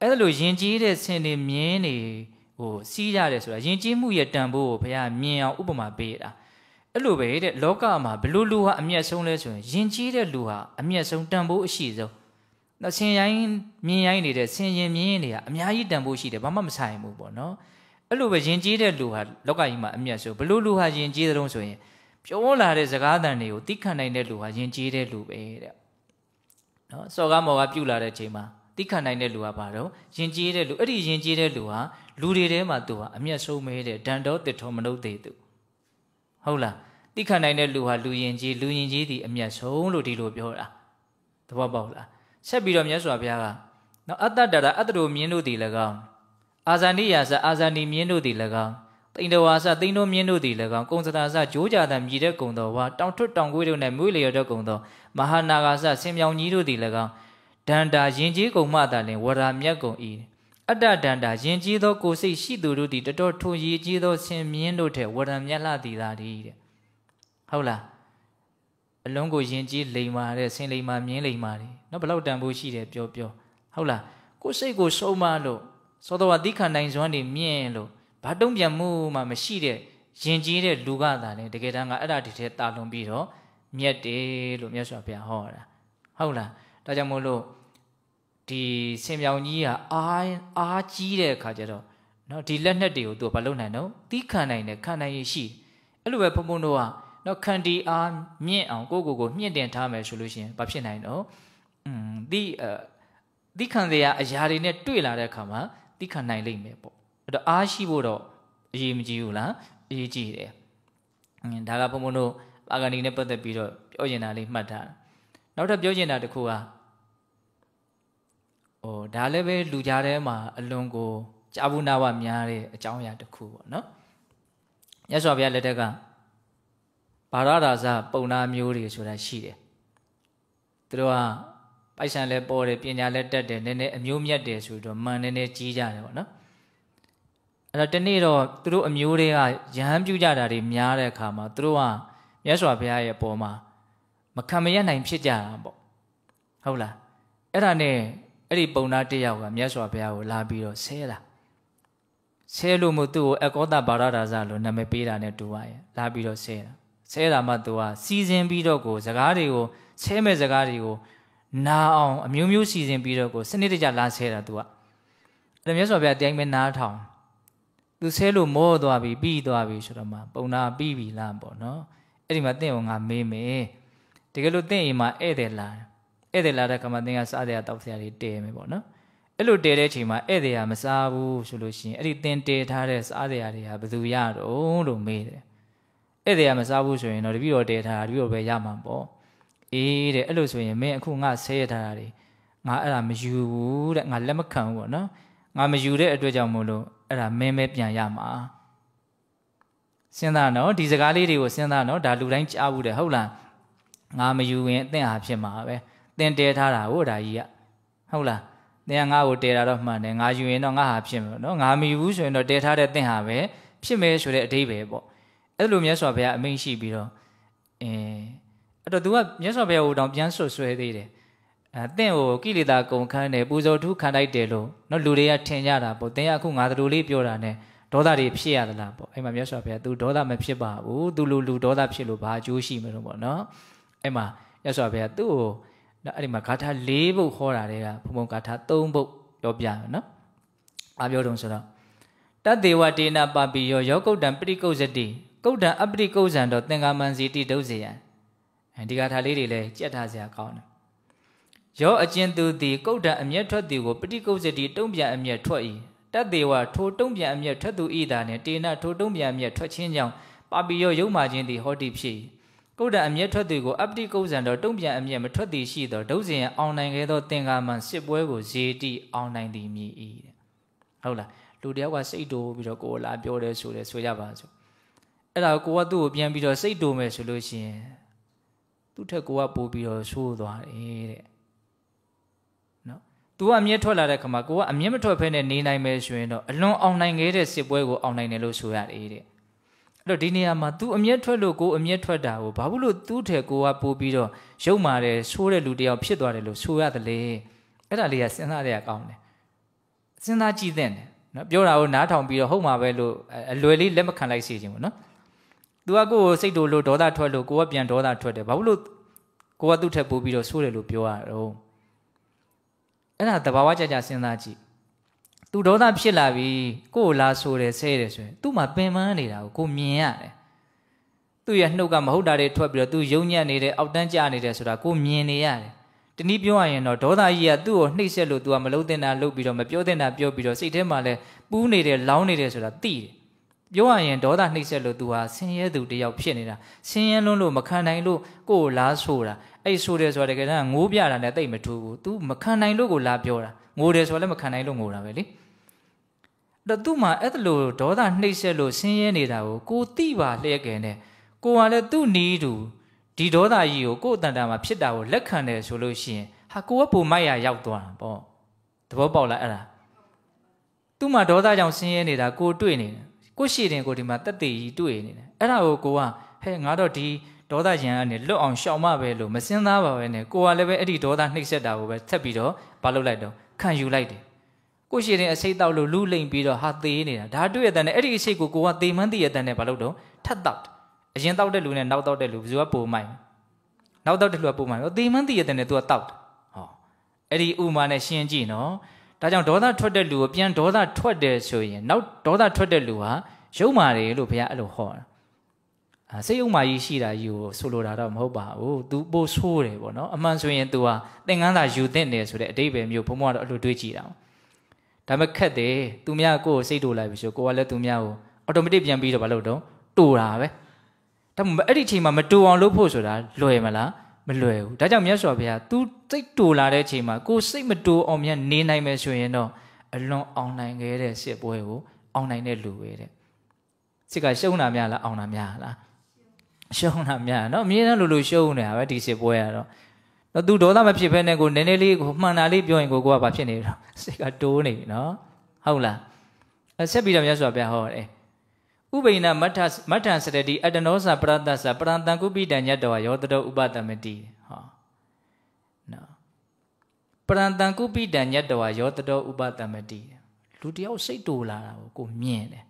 အဲ့ဒါလိုယဉ်ကျေးတဲ့ရှင်တွေမြင်းတွေဟိုစီးရတယ်ဆိုတာယဉ်ကျေးမှုရဲ့တန်ဖိုးကိုဘုရားမြင်အောင်ဥပမာပေးတာအဲ့လိုပဲတဲ့လောကမှာဘလို့လူဟာအမျက်ဆုံးလဲဆိုရင်ယဉ်ကျေးတဲ့လူဟာအမျက်ဆုံးတန်ဖိုးအရှိဆုံးနော်ဆင်ရိုင်းမြင်ရိုင်းနေတဲ့ဆင်ရင်မြင်းတွေကအများကြီးတန်ဖိုးရှိတယ်ဘာမှမဆိုင်ဘူးပေါ့နော်အဲ့လိုပဲယဉ်ကျေးတဲ့လူဟာလောကကြီးမှာအမျက်ဆုံးဘလို့လူဟာယဉ်ကျေးတဲ့တုံးဆိုရင်ပြောလာတဲ့စကားသံတွေကိုသိခံနိုင်တဲ့လူဟာယဉ်ကျေးတဲ့လူပဲတဲ့နော်စော်ကားမော်ကပြုတ်လာတဲ့အချိန်မှာသိခံနိုင်တဲ့လူကဘာတော့ယဉ်ကျေးတဲ့လူအဲ့ဒီယဉ်ကျေးတဲ့လူဟာလူတွေထဲမှာသူဟာအမျက်ဆုံးမဲတဲ့ဒံတော်တစ်ထောမနုသေးသူဟုတ်လားသိခံနိုင်တဲ့လူဟာလူယဉ်ကျေးလူယဉ်ကျေးသည်အမျက်ဆုံးလို့ဒီလိုပြောတာသဘောပေါက်လားဆက်ပြီးတော့မြတ်စွာဘုရားကနော်အတ္တတရအတ္တတို့မြင်းတို့သည်၎င်းအာဇာနိယာစအာဇာနိမြင်းတို့သည်၎င်းတိန်တော်ဟာစတိန်တော်မြင်းတို့သည်၎င်းကုံစတာစဂျိုးကြသာမြည်တဲ့ကုံတော်ဟာတောင်ထွတ်တောင်ကွေးတို့၌မွေးလျော်တဲ့ကုံတော်မဟာနာဂါစဆင်မြောင်ကြီးတို့သည်၎င်းဒန္တာယင်ကြီးကုံမှသာလင်ဝရာမြတ်ကုံဤအတ္တဒန္တာယင်ကြီးသောကိုစိတ်ရှိသူတို့သည်တတော်ထိုရည်ကြီးသောဆင်မြင်းတို့ထက်ဝရံမြတ်လှသည်သာဒီတဲ့ဟုတ်လားအလုံးကိုယင်ကြီးလိမ်မာတဲ့ဆင်လိမ်မာမြင်းလိမ်မာတယ်နော်ဘလောက်တန်ဖိုးရှိတယ်ပြောပြောဟုတ်လားကိုစိတ်ကိုစုံမလို့သောတော်ဝတိခန္တိုင်းဇွမ်းတွေမြင့်လို့ဘာတုံ့ပြန်မှုမှမရှိတဲ့ယဉ်ကျေးတဲ့လူကသာလေတကယ်တမ်းကအဲ့ဒါဒီထဲတာလွန်ပြီးတော့မြတ်တယ်လို့မြတ်စွာဘုရားဟောတာဟုတ်လားဒါကြောင့်မို့လို့ဒီဆင်မြောင်ကြီးကအာအာကြီးတဲ့အခါကျတော့နော်ဒီလက်နဲ့တွေကိုသူကမလုပ်နိုင်တော့သီးခံနိုင်တယ်ခံနိုင်ရရှိအဲ့လိုပဲဘုံဘုံတို့ကနော်ခန္တီအားမြင့်အောင်ကိုကိုကို မြင့်တင်ထားမယ်ဆိုလို့ရှိရင်ဘာဖြစ်နိုင်တော့อืมဒီအသီးခံစရာအရာတွေနဲ့တွေ့လာတဲ့အခါမှာသီးခံနိုင်လိမ့်မယ်ပေါ့အဲ့တော့အားရှိဖို့တော့အရေးမကြီးဘူးလားအရေးကြီးတယ်ဒါကဘုံဘုံတို့အာဂန်ဒီနဲ့ပတ်သက်ပြီးတော့ပြောချင်တာလေးမှတ်ထားနောက်ထပ်ပြောချင်တာတစ်ခုကဟိုဒါလည်းပဲလူကြားထဲမှာအလွန်ကိုကြာဘူးနာဝများတဲ့အကြောင်းအရာတစ်ခုပေါ့နော်မြတ်စွာဘုရားလက်ထက်ကဗာရဒါဇပုံနာမျိုးတွေဆိုတာရှိတယ်သူတို့ကပိုက်ဆံလည်းပေါ်တယ်ပညာလည်းတတ်တယ်နည်းနည်းအမျိုးမြတ်တယ်ဆိုတော့မန်နည်းနည်းကြီးကြတယ်ပေါ့နော်အဲ့တော့တနေ့တော့သူတို့အမျိုးတွေကရဟန်းပြုကြတာတွေများတဲ့အခါမှာသူတို့ကမြတ်စွာဘုရားရဲ့အပေါ်မှာမခံမရနိုင်ဖြစ်ကြတာပေါ့ဟုတ်လားအဲ့ဒါနဲ့အဲ့ဒီပုံသားတစ်ယောက်ကမြတ်စွာဘုရားကိုလာပြီးတော့ဆဲတာဆဲလို့မို့သူ့ကိုအကောတဘာရဒါဇလို့နာမည်ပေးတာနဲ့တူပါရဲ့လာပြီးတော့ဆဲတာဆဲတာမှသူကစီစဉ်ပြီးတော့ကိုစကားတွေကိုဆဲမဲ့စကားတွေကိုနာအောင်အမျိုးမျိုးစီစဉ်ပြီးတော့ကိုစနစ်တကျလာဆဲတာသူကအဲ့မြတ်စွာဘုရားတိုင်းပဲနားထောင်သူဆဲလို့မောသွားပြီပြီးသွားပြီဆိုတော့မှပုံနာပြီးပြီလားပေါ့နော်အဲ့ဒီမှာတင့်ကိုငါမေးမယ်တကယ်လို့တင့်အိမ်မှာဧည့်သည်လာဧည့်သည်လာတဲ့ခါမှာသင်ကစားတဲ့အတောက်ဆရာတွေတဲမယ်ပေါ့နော်အဲ့လိုတဲတဲ့အချိန်မှာဧည့်သည်ကမစားဘူးဆိုလို့ရှိရင်အဲ့ဒီသင်တဲထားတဲ့စားတဲ့အရာတွေကဘယ်သူရတော့လို့မေးတယ်ဧည့်သည်ကမစားဘူးဆိုရင်တော့တပည့်တော်တဲထားတာတပည့်တော်ပဲရမှာပေါ့အေးတဲ့အဲ့လိုဆိုရင်မင်းအခုငါဆဲထားတာတွေငါအဲ့ဒါမယူဘူးတဲ့ငါလက်မခံဘူးပေါ့နော်ငါမယူတဲ့အတွက်ကြောင့်မို့လို့အဲ့ဒါမင်းပဲပြန်ရမှာစဉ်းစားနော်ဒီစကားလေးတွေကိုစဉ်းစားနော်ဒါလူတိုင်းကြားဘူးတယ်ဟုတ်လားငါမယူရင်အသင့်အားဖြစ်မှာပဲတင်တဲထားတာဟုတ်ဒါကြီးကဟုတ်လားတင်ငါ့ကိုတဲတာတော့မှန်တယ်ငါယူရင်တော့ငါဟာဖြစ်မှာနော်ငါမယူဘူးဆိုရင်တော့တဲထားတဲ့တင်ဟာပဲဖြစ်မယ်ဆိုတဲ့အတိပဲပေါ့အဲ့လိုမြတ်စွာဘုရားအမိန့်ရှိပြီးတော့အဲအဲ့တော့ तू ကမြတ်စွာဘုရားကိုတောင်ပြန်ဆွဆွဲသေးတယ်အဲတင့်ကိုကိလေသာကုန်ခန်းတယ်ပူဇော်ထူးခံလိုက်တယ်လို့နော်လူတွေကထင်ကြတာပေါ့တင်ရအခုငါတို့လူလေးပြောတာ ਨੇ ဒေါသတွေဖြစ်ရသလားပေါ့အဲ့မှာမြတ်စွာဘုရား तू ဒေါသမဖြစ်ပါဘူး तू လူလူဒေါသဖြစ်လို့ဘာအကျိုးရှိမလို့ပေါ့နော်အဲ့မှာမြတ်စွာဘုရားသူ့ကိုနော်အဲ့ဒီမှာဂါထာ၄ပုဒ်ဟောတာတွေကဘုံဘုံဂါထာ၃ပုဒ်ပြောပြမယ်နော်ဘာပြောတုံးဆိုတော့တတေဝတေနပပိယောယောကုတ်တံပရိကုဇတိကုတ်တံအပရိကုဇံတော့သင်္ကာမန်စီတိဒုဇေယံဒီဂါထာလေးတွေလည်းကြက်ထားစရာကောင်းတယ်ယောအကျဉ်သူသည်ကုဋ္ဌံအမျက်ထွက်သည်ကိုပฏิကုစ္စတိတုံးပြန်အမျက်ထွက်၏တတ်သေးဝထိုတုံးပြန်အမျက်ထွက်သူဤသာနှင့်တေနထိုတုံးပြန်အမျက်ထွက်ခြင်းကြောင့်ပါပိယောယုံမာခြင်းသည်ဟောတိဖြစ်၏ကုဋ္ဌံအမျက်ထွက်သည်ကိုအပတိကုစ္စံတော်တုံးပြန်အမျက်မထွက်သည်ရှိသောဒုစရင်အောင်နိုင်ခဲ့သောသင်္ကာမန်စစ်ပွဲကိုဇေတိအောင်နိုင်သည်မြည်၏ဟုတ်လားလူတယောက်ကစိတ်တိုးပြီးတော့ကိုယ်လာပြောတယ်ဆိုတယ်ဆိုကြပါစို့အဲ့ဒါကိုကသူ့ကိုပြန်ပြီးတော့စိတ်တိုးမယ်ဆိုလို့ရှိရင်သူ့ထက်ကိုကပိုပြီးတော့ဆိုးသွားတယ်တဲ့။ तू ကအမျက်ထွက်လာတဲ့ခါမှာကိုကအမျက်မထွက်ဖဲနဲ့နေနိုင်မယ်ဆိုရင်တော့အလွန်အောင်နိုင်ခဲ့တဲ့စစ်ပွဲကိုအောင်နိုင်တယ်လို့ဆိုရတယ်တဲ့။အဲ့တော့ဒီနေရာမှာ तू အမျက်ထွက်လို့ကိုအမျက်ထွက်တာကိုဘာဖြစ်လို့ तू ထဲကိုကပို့ပြီးတော့ရုပ်မာတယ်ဆိုးတဲ့လူတယောက်ဖြစ်သွားတယ်လို့ဆိုရတယ်လေ။အဲ့ဒါလေးကစဉ်းစားရတဲ့အကောင်းတယ်။စဉ်းစားကြည့်တဲ့နဲ့နော်ပြောတာကိုနားထောင်ပြီးတော့ဟုတ်မှာပဲလို့အလွယ်လေးလက်မခံလိုက်စေချင်ဘူးနော်။ तू ကကိုယ်ကိုစိတ်တူလို့ဒေါသထွက်လို့ကိုကပြန်ဒေါသထွက်တယ်။ဘာဖြစ်လို့ကိုကသူ့ထက်ပို့ပြီးတော့ဆိုးတယ်လို့ပြောရတော့အဲ့ဒါသဘာဝကြကြစဉ်းစားကြည့်သူဒေါသဖြစ်လာပြီကိုယ်လာဆိုတယ်ဆဲတယ်ဆိုရင် သူ့မှာပင်ပန်းနေတာကိုကိုမြင်ရတယ်သူ့ရဲ့နှုတ်ကမဟုတ်တာတွေထွက်ပြီးတော့သူယုံညံ့နေတယ်အောက်တန်းကျနေတယ်ဆိုတာကိုမြင်နေရတယ်တနည်းပြောရရင်တော့ဒေါသကြီးကသူ့ကိုနှိပ်စက်လို့ तू ကမလုံးတင်တာလုပ်ပြီးတော့မပြောတင်တာပြောပြီးတော့စိတ်ထဲမှာလည်းပူးနေတယ်လောင်းနေတယ်ဆိုတာသိတယ်ပြောရရင်ဒေါသနှိပ်စက်လို့ तू ဟာဆင်းရဲသူတယောက်ဖြစ်နေတာဆင်းရဲလွန်းလို့မခံနိုင်လို့ကိုယ်လားဆိုတာအဲ့ဆိုတယ်ဆိုတာတကယ်တမ်းငိုးပြတာလည်းတိတ်မထူးဘူး तू မခံနိုင်လို့ကိုလာပြောတာငိုတယ်ဆိုတာလည်းမခံနိုင်လို့ငိုတာပဲလေအဲ့တော့ तू မှာအဲ့ဒါလို့ဒေါသနှိပ်စက်လို့ဆင်းရဲနေတာကိုကိုတိပါလျက်ကင်နဲ့ကိုကလည်းသူ့နီးတူဒီဒေါသကြီးကိုကို့အတန်တာမှာဖြစ်တာကိုလက်ခံတယ်ဆိုလို့ရှိရင်ဟာကိုကပုံမိုက်ရရောက်သွားတာပေါ့သဘောပေါက်လားအဲ့ဒါသူ့မှာဒေါသကြောင့်ဆင်းရဲနေတာကိုတွေ့နေတယ်ကိုရှိတင်ကိုဒီမှာတက်တည်ကြီးတွေ့နေတယ်အဲ့ဒါကိုကိုကဟဲ့ငါတော့ဒီဒေါသရန်ကနေလွတ်အောင်ရှောင်မပဲလို့မစင်းသားပါပဲနဲ့ကိုကလည်းပဲအဲ့ဒီဒေါသနှိပ်စက်တာကိုပဲထပ်ပြီးတော့မလုပ်လိုက်တော့ခံယူလိုက်တယ်ကိုရှိရင်အစိတ်တောက်လို့လူလိမ်ပြီးတော့ဟာသေးနေတာဒါတွေ့ရတဲ့အဲ့ဒီအစိတ်ကိုကိုကသေမှန်းသိရတဲ့ဘာလို့တော့ထပ်တောက်အရင်တောက်တဲ့လူနဲ့နောက်တောက်တဲ့လူဘယ်သူကပိုမိုက်နောက်တောက်တဲ့လူကပိုမိုက်သေမှန်းသိရတဲ့နဲ့သူကတောက်ဟောအဲ့ဒီဥမာနဲ့ရှင်းကြည့်နော်ဒါကြောင့်ဒေါသထွက်တဲ့လူကိုပြန်ဒေါသထွက်တယ်ဆိုရင်နောက်ဒေါသထွက်တဲ့လူဟာရုပ်မာတယ်လို့ဘုရားအဲ့လိုဟောတာစိတ်ဥမာကြီးရှိတာကြီးကိုဆိုလိုတာတော့မဟုတ်ပါဘူး။ तू ပိုဆိုးတယ်ပေါ့နော်။အမှန်ဆိုရင် तू ဟာသင်္ကန်းသာယူသင့်တယ်ဆိုတဲ့အတိတ်ပဲမျိုးဘုံဘွားတော့အဲ့လိုတွေးကြည့်တာ။ဒါမှခက်တယ်။သူများကိုယ်စိတ်တူလိုက်ပြီဆိုကိုကလည်းသူများကို automatic ပြန်ပြီးတော့မလုပ်တော့တူတာပဲ။ဒါပေမဲ့အဲ့ဒီအချိန်မှာမတူအောင်လုပ်ဖို့ဆိုတာလွယ်မလား။မလွယ်ဘူး။ဒါကြောင့်မြတ်စွာဘုရား तू စိတ်တူလာတဲ့အချိန်မှာကိုယ်စိတ်မတူအောင်မြန်နေနိုင်မယ်ဆိုရင်တော့အလွန်အောင်နိုင်ခဲ့တဲ့စစ်ပွဲကိုအောင်နိုင်တဲ့လူပဲတဲ့။စစ်ကရှုံးတာများလားအောင်တာများလား။ရှုံးတာများနော်အမြဲတမ်းလိုလိုရှုံးနေတာပဲဒီစစ်ပွဲကတော့တော့သူဒေါသမဖြစ်ဘဲနဲ့ကိုနည်းနည်းလေးကိုမှန်တာလေးပြောရင်ကိုကိုကဘာဖြစ်နေတော့စိတ်ကတိုးနေပြီနော်ဟုတ်လားဆက်ပြီးတော့မြတ်စွာဘုရားဟောတယ်ဥပိဏမထမထံစတတိအတ္တနောသပရတ္တသပရံတံကုပိတံညတ်တော်ရောတတော်ဥပတမတိဟောနော်ပရံတံကုပိတံညတ်တော်ရောတတော်ဥပတမတိလူတယောက်စိတ်တူလာတာကိုကိုမြင်တယ်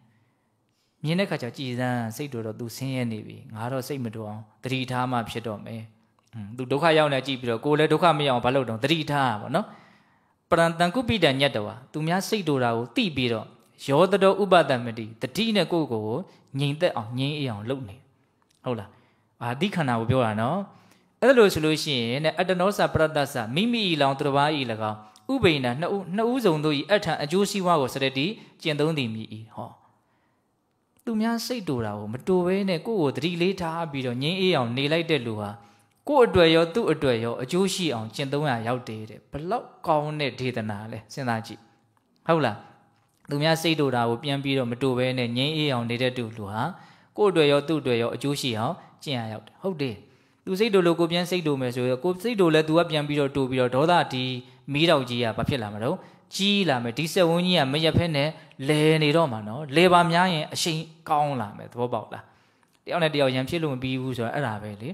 မြင်တဲ့ခါကျကြည်စမ်းစိတ်တော်တော့သူဆင်းရဲနေပြီငါတော့စိတ်မတော်အောင်တတိထားမှဖြစ်တော့မယ်သူဒုက္ခရောက်နေကြည့်ပြီးတော့ကိုယ်လည်းဒုက္ခမရောက်ဘာလို့တော့တတိထားပါနော်ပရံတန်ကုပိတံညတ်တဝါသူများစိတ်တော်တာကိုသိပြီးတော့ယောတတော်ဥပဒမတိတတိနဲ့ကိုယ့်ကိုယ်ကိုငြိမ်သက်အောင်ငြိမ်အေးအောင်လုပ်နေဟုတ်လားအာတိခန္ဓာကိုပြောတာနော်အဲ့လိုဆိုလို့ရှိရင်တဲ့အတ္တနောစာပရတ္တစာမိမိဤလောင်သူတစ်ပါးဤ၎င်းဥပိဏနှစ်ဦးနှစ်ဦးစုံတို့ဤအထံအကျိုးစီးပွားကိုစရတိကျင့်သုံးသည်မြည်ဤဟောသူများစိတ်တူတာကိုမတူဘဲနဲ့ကိုယ့်ကိုသတိလေးထားပြီးတော့ငြင်းအေးအောင်နေလိုက်တဲ့လူဟာကိုယ့်အတွက်ရောသူ့အတွက်ရောအကျိုးရှိအောင်ကျင့်သုံးရရောက်တယ်တဲ့ဘလောက်ကောင်းတဲ့ဒေသနာလဲစဉ်းစားကြည့်ဟုတ်လားသူများစိတ်တူတာကိုပြန်ပြီးတော့မတူဘဲနဲ့ငြင်းအေးအောင်နေတဲ့တူလူဟာကိုယ့်အတွက်ရောသူ့အတွက်ရောအကျိုးရှိအောင်ကျင့်ရရောက်တယ်ဟုတ်တယ်သူစိတ်တူလို့ကိုပြန်စိတ်တူမယ်ဆိုရင်ကိုစိတ်တူလဲသူကပြန်ပြီးတော့တူပြီးတော့ဒေါသဒီမီးတောက်ကြီးကဘာဖြစ်လာမှာတော့ကြီးလာမယ်ဒီစက်ဝန်းကြီးကမရက်ဖဲနဲ့လဲနေတော့မှာနော်လေပါများရင်အရှိန်ကောင်းလာမယ်သဘောပေါက်လားတယောက်နဲ့တယောက်ရန်ဖြစ်လို့မပြီးဘူးဆိုတော့အဲ့ဒါပဲလေ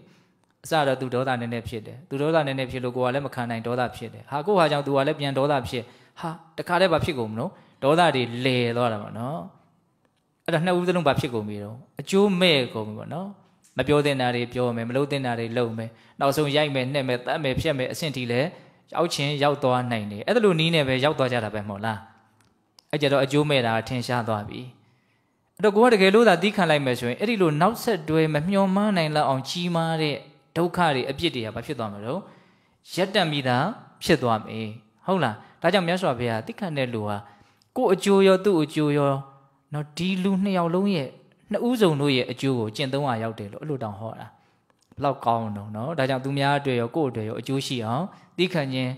အစတော့သူဒေါသနည်းနည်းဖြစ်တယ်သူဒေါသနည်းနည်းဖြစ်လို့ကိုကလည်းမခံနိုင်ဒေါသဖြစ်တယ်ဟာကိုဟာကြောင့်သူကလည်းပြန်ဒေါသဖြစ်ဟာတခါတည်းဘာဖြစ်ကုန်မလို့ဒေါသတွေလဲသွားတာပေါ့နော်အဲ့ဒါနှစ်ဦးသလုံးဘာဖြစ်ကုန်ပြီတော့အကျိုးမဲ့ကုန်ပြီပေါ့နော်မပြောတင်တာတွေပြောမယ်မလုပ်တင်တာတွေလုပ်မယ်နောက်ဆုံးရိုက်မယ်နှက်မယ်တတ်မယ်ဖြက်မယ်အဆင့်ထိလည်းရောက်ချင်းရောက်သွားနိုင်တယ်အဲ့ဒါလိုနီးနေပဲရောက်သွားကြတာပဲမဟုတ်လားအဲ့ကြတော့အကျိုးမဲ့တာထင်ရှားသွားပြီအဲ့တော့ကိုကတကယ်လို့သာတီးခံလိုက်မယ်ဆိုရင်အဲ့ဒီလိုနောက်ဆက်တွဲမမျှော်မှန်းနိုင်လောက်အောင်ကြီးမားတဲ့ဒုက္ခတွေအပြစ်တွေကဘာဖြစ်သွားမှာတော့ရက်တံပြီးသားဖြစ်သွားမယ်ဟုတ်လားဒါကြောင့်မြတ်စွာဘုရားတိခတ်တဲ့လူဟာကိုအကျိုးရောသူ့အကျိုးရောနော်ဒီလူနှစ်ယောက်လုံးရဲ့နှစ်ဦးစုံတို့ရဲ့အကျိုးကိုကျင့်သုံးရရောက်တယ်လို့အဲ့လိုတောင်ဟောတာလောက်ကောင်းတော့เนาะဒါကြောင့်သူများအတွက်ရောကိုယ့်အတွက်ရောအကျိုးရှိအောင်သိခံခြင်း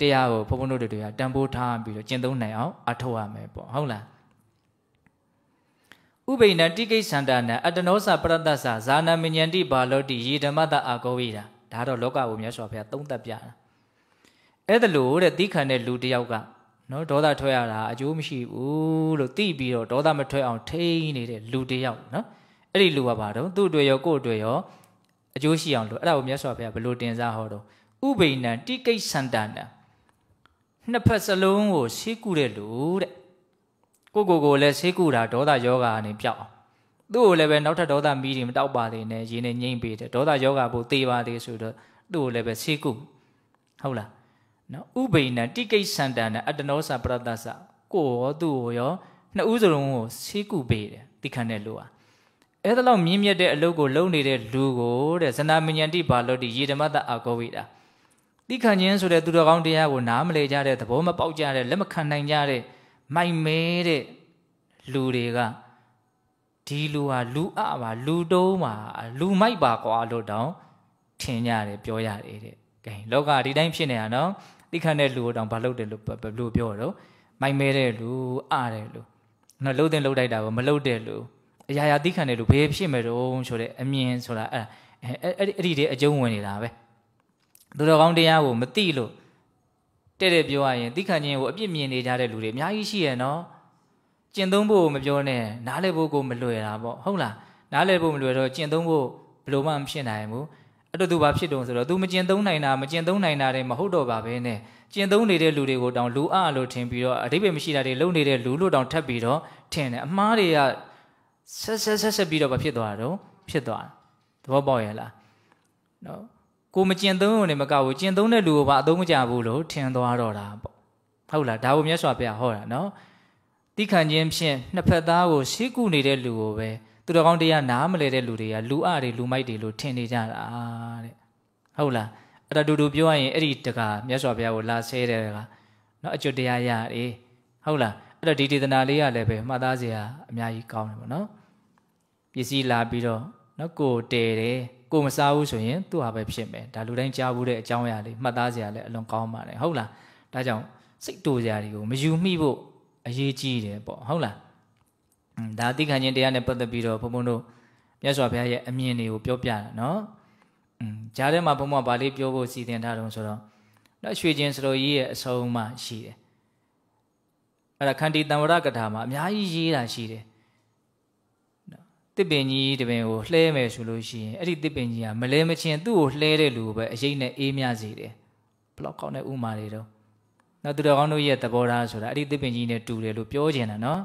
တရားကိုဘုန်းဘုန်းတို့တွေကတန်ဖိုးထားပြီးတော့ကျင့်သုံးနိုင်အောင်အထောက်အမယ်ပေါ့ဟုတ်လားဥပိဏတိကိစ္ဆန္တနာအတ္တနောစပရတ္တသဇာနာမဉ္ဇန္တိဘာလောတိယေဓမ္မတအာကောဝိတာဒါတော့လောကဘုံမြတ်စွာဘုရားသုံးသပ်ပြတာအဲ့ဒါလို့တဲ့သီးခံတဲ့လူတယောက်ကနော်ဒေါသထွက်ရတာအကျိုးမရှိဘူးလို့သိပြီးတော့ဒေါသမထွက်အောင်ထိန်းနေတဲ့လူတယောက်နော်အဲ့ဒီလူကဘာတော့သူ့အတွက်ရောကိုယ့်အတွက်ရောအကျိုးရှိအောင်လို့အဲ့ဒါကိုမြတ်စွာဘုရားဘယ်လိုတင်စားဟောတော့ဥပိဏံတိကိတ်စန္တနာနှစ်ဖက်စလုံးကိုဆေးကုတဲ့လူတဲ့ကိုကိုကိုလည်းဆေးကုတာဒေါသယောဂာကနေပြောက်အောင်သူ့ကိုလည်းပဲနောက်ထပ်ဒေါသမီးတွေမတောက်ပါသေးနဲ့ရင်းနဲ့ငြိမ့်ပေးတယ်ဒေါသယောဂာဖို့သေပါသေးဆိုတော့သူ့ကိုလည်းပဲဆေးကုဟုတ်လားနော်ဥပိဏံတိကိတ်စန္တနာအတ္တနောစာပရတ္တသကိုရောသူ့ကိုရောနှစ်ဦးစလုံးကိုဆေးကုပေးတယ်တိခဏနဲ့လို့อ่ะအဲ့ဒါလောက်မြင့်မြတ်တဲ့အလုပ်ကိုလုပ်နေတဲ့လူကိုတဲ့ဇနာမဉ္ဇန်တိဘာလို့ဒီရေဓမ္မတအာကောဝိတာတိခန့်ခြင်းဆိုတဲ့သူတော်ကောင်းတရားကိုနားမလည်ကြတဲ့သဘောမပေါက်ကြတဲ့လက်မခံနိုင်ကြတဲ့မိုက်မဲတဲ့လူတွေကဒီလူဟာလူအပါလူတုံးပါလူမိုက်ပါကွာလို့တောင်ထင်ကြတယ်ပြောရတယ်တဲ့။ကဲလောကဒီတိုင်းဖြစ်နေတာနော်။တိခန့်တဲ့လူကိုတောင်ဘာလုပ်တယ်လို့ဘယ်လိုပြောတော့မိုက်မဲတဲ့လူအတဲ့လူနော်လှုပ်တဲ့လှုပ်တိုက်တာကိုမလှုပ်တဲ့လူ။အရာရာသိခံတယ်လို့ဘယ်ဖြစ်မယ်တော့ဆိုတဲ့အမြင်ဆိုတာအဲ့အဲ့အဲ့ဒီတည်းအကျုံးဝင်နေတာပဲသူတော်ကောင်းတရားကိုမသိလို့တဲ့တဲ့ပြောရရင်သိခံခြင်းကိုအပြစ်မြင်နေကြတဲ့လူတွေအများကြီးရှိရနော်ကျင့်သုံးဖို့မပြောနဲ့နားလည်ဖို့ကိုမလွယ်တာပေါ့ဟုတ်လားနားလည်ဖို့မလွယ်တော့ကျင့်သုံးဖို့ဘယ်လိုမှမဖြစ်နိုင်ဘူးအဲ့တော့သူဘာဖြစ်တုံဆိုတော့ तू မကျင့်သုံးနိုင်တာမကျင့်သုံးနိုင်တာတွေမဟုတ်တော့ပါပဲနဲ့ကျင့်သုံးနေတဲ့လူတွေကိုတောင်လူအလို့ထင်ပြီးတော့အတိပ္ပယ်မရှိတာတွေလုပ်နေတဲ့လူလို့တောင်ထပ်ပြီးတော့ထင်တယ်အမှားတွေကဆက်ဆက်ဆက်ဆက်ပြီးတော့ဘာဖြစ်သွားတာတော့ဖြစ်သွားတာသဘောပေါက်ရဲ့လားနော်ကိုမကျင့်သုံးုံနဲ့မကဘူးကျင့်သုံးတဲ့လူကိုဘာအသုံးမချဘူးလို့ထင်သွားတော့တာပေါ့ဟုတ်လားဒါကိုမြတ်စွာဘုရားဟောတာနော်တိခန့်ခြင်းဖြင့်နှစ်ဖက်သားကိုရှေးကူနေတဲ့လူကိုပဲသူတော်ကောင်းတရားနားမလဲတဲ့လူတွေကလူအတွေလူမိုက်တွေလို့ထင်နေကြတာတဲ့ဟုတ်လားအဲ့ဒါတူတူပြောရရင်အဲ့ဒီတကမြတ်စွာဘုရားကိုလာဆဲတဲ့ကနော်အကျွတ်တရားရတယ်ဟုတ်လားအဲ့တော့ဒီဒေသနာလေးရလည်းပဲမှတ်သားစရာအများကြီးကောင်းတယ်ပေါ့နော်ပစ္စည်းလာပြီးတော့နော်ကိုတဲတယ်ကိုမစားဘူးဆိုရင်သူ့ဟာပဲဖြစ်မယ်ဒါလူတိုင်းကြားဘူးတဲ့အကြောင်းအရာလေးမှတ်သားစရာလည်းအလွန်ကောင်းပါတယ်ဟုတ်လားဒါကြောင့်စိတ်တူစရာတွေကိုမယူမိဖို့အရေးကြီးတယ်ပေါ့ဟုတ်လားဒါအတိခံခြင်းတရားနဲ့ပတ်သက်ပြီးတော့ဘုံဘုံတို့မြတ်စွာဘုရားရဲ့အမြင်တွေကိုပြောပြတာနော်ဂျားထဲမှာဘုံဘုံကဗာလေးပြောဖို့စီစဉ်ထားတယ်ဆိုတော့နော်ရွှေချင်းစရိုကြီးရဲ့အဆုံးမှရှိတယ်အဲ့ဒါခန္တီတံဝရကထာမှာအများကြီးရေးတာရှိတယ်တစ်ပင်ကြီးတစ်ပင်ကိုလှဲမယ်ဆိုလို့ရှိရင်အဲ့ဒီတစ်ပင်ကြီးကမလဲမချင်းသူ့ကိုလှဲတဲ့လူကိုပဲအရေးနဲ့အေးမြစေတယ်ဘလောက်ကောင်းတဲ့ဥမာတွေတော့နောက်သူတော်ကောင်းတို့ရဲ့သဘောထားဆိုတာအဲ့ဒီတစ်ပင်ကြီးနဲ့တူတယ်လို့ပြောချင်တာနော်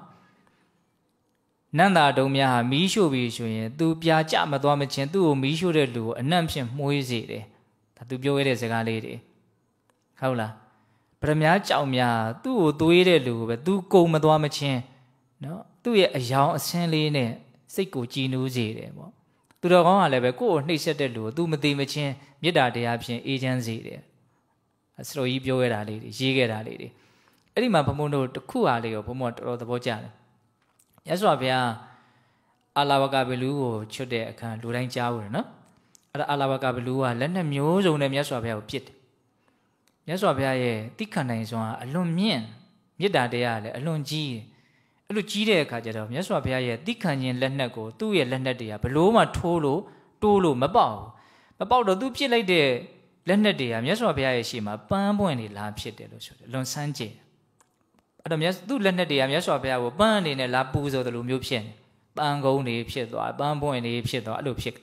နန္တာတုံများဟာမီးရှို့ပြီးဆိုရင်သူပြာကြမသွားမချင်းသူ့ကိုမီးရှို့တဲ့လူကိုအနှံ့ဖြင့်မှုေးစေတယ်ဒါသူပြောခဲ့တဲ့စကားလေးတွေဟုတ်လားပရမညာကြောင်များသူ့ကိုသွေးတဲ့လူကိုပဲသူကုံမသွားမချင်းနော်သူ့ရဲ့အယောင်အဆင်းလေးနဲ့စိတ်ကိုကြည်နူးစေတယ်ပေါ့သူတော်ကောင်းကလည်းပဲကိုယ့်ကိုနှိပ်စက်တဲ့လူကို तू မသိမချင်းမေတ္တာတရားဖြင့်အေးချမ်းစေတယ်အစတော်ကြီးပြောခဲ့တာလေးတွေရေးခဲ့တာလေးတွေအဲ့ဒီမှာဘုံဘုံတို့တစ်ခုအားလေးကိုဘုံဘုံတော်တော်သဘောကျတယ်ရသော်ဗျာအာလာဝကဘလူးကိုချွတ်တဲ့အခါလူတိုင်းကြားဘူးတယ်နော်အဲ့ဒါအာလာဝကဘလူးကလက်နှစ်မျိုးစုံနဲ့မြတ်စွာဘုရားကိုပြစ်တယ်မြတ်စွာဘုရားရဲ့တိခဏနိုင်စွမ်းကအလွန်မြင့်မေတ္တာတရားကလည်းအလွန်ကြီးတယ်အဲ့လိုကြီးတဲ့အခါကျတော့မြတ်စွာဘုရားရဲ့တိခံခြင်းလက်နက်ကိုသူ့ရဲ့လက်နက်တွေကဘလို့မှထိုးလို့တိုးလို့မပေါက်မပေါက်တော့သူပြစ်လိုက်တဲ့လက်နက်တွေကမြတ်စွာဘုရားရဲ့ရှေ့မှာပန်းပွင့်နေလာဖြစ်တယ်လို့ဆိုတယ်လွန်ဆန်းကျင်အဲ့တော့မြတ်သူ့လက်နက်တွေကမြတ်စွာဘုရားကိုပန်းအနေနဲ့လာပူဇော်တယ်လို့မျိုးဖြစ်နေပန်းကုန်းတွေဖြစ်သွားပန်းပွင့်တွေဖြစ်သွားအဲ့လိုဖြစ်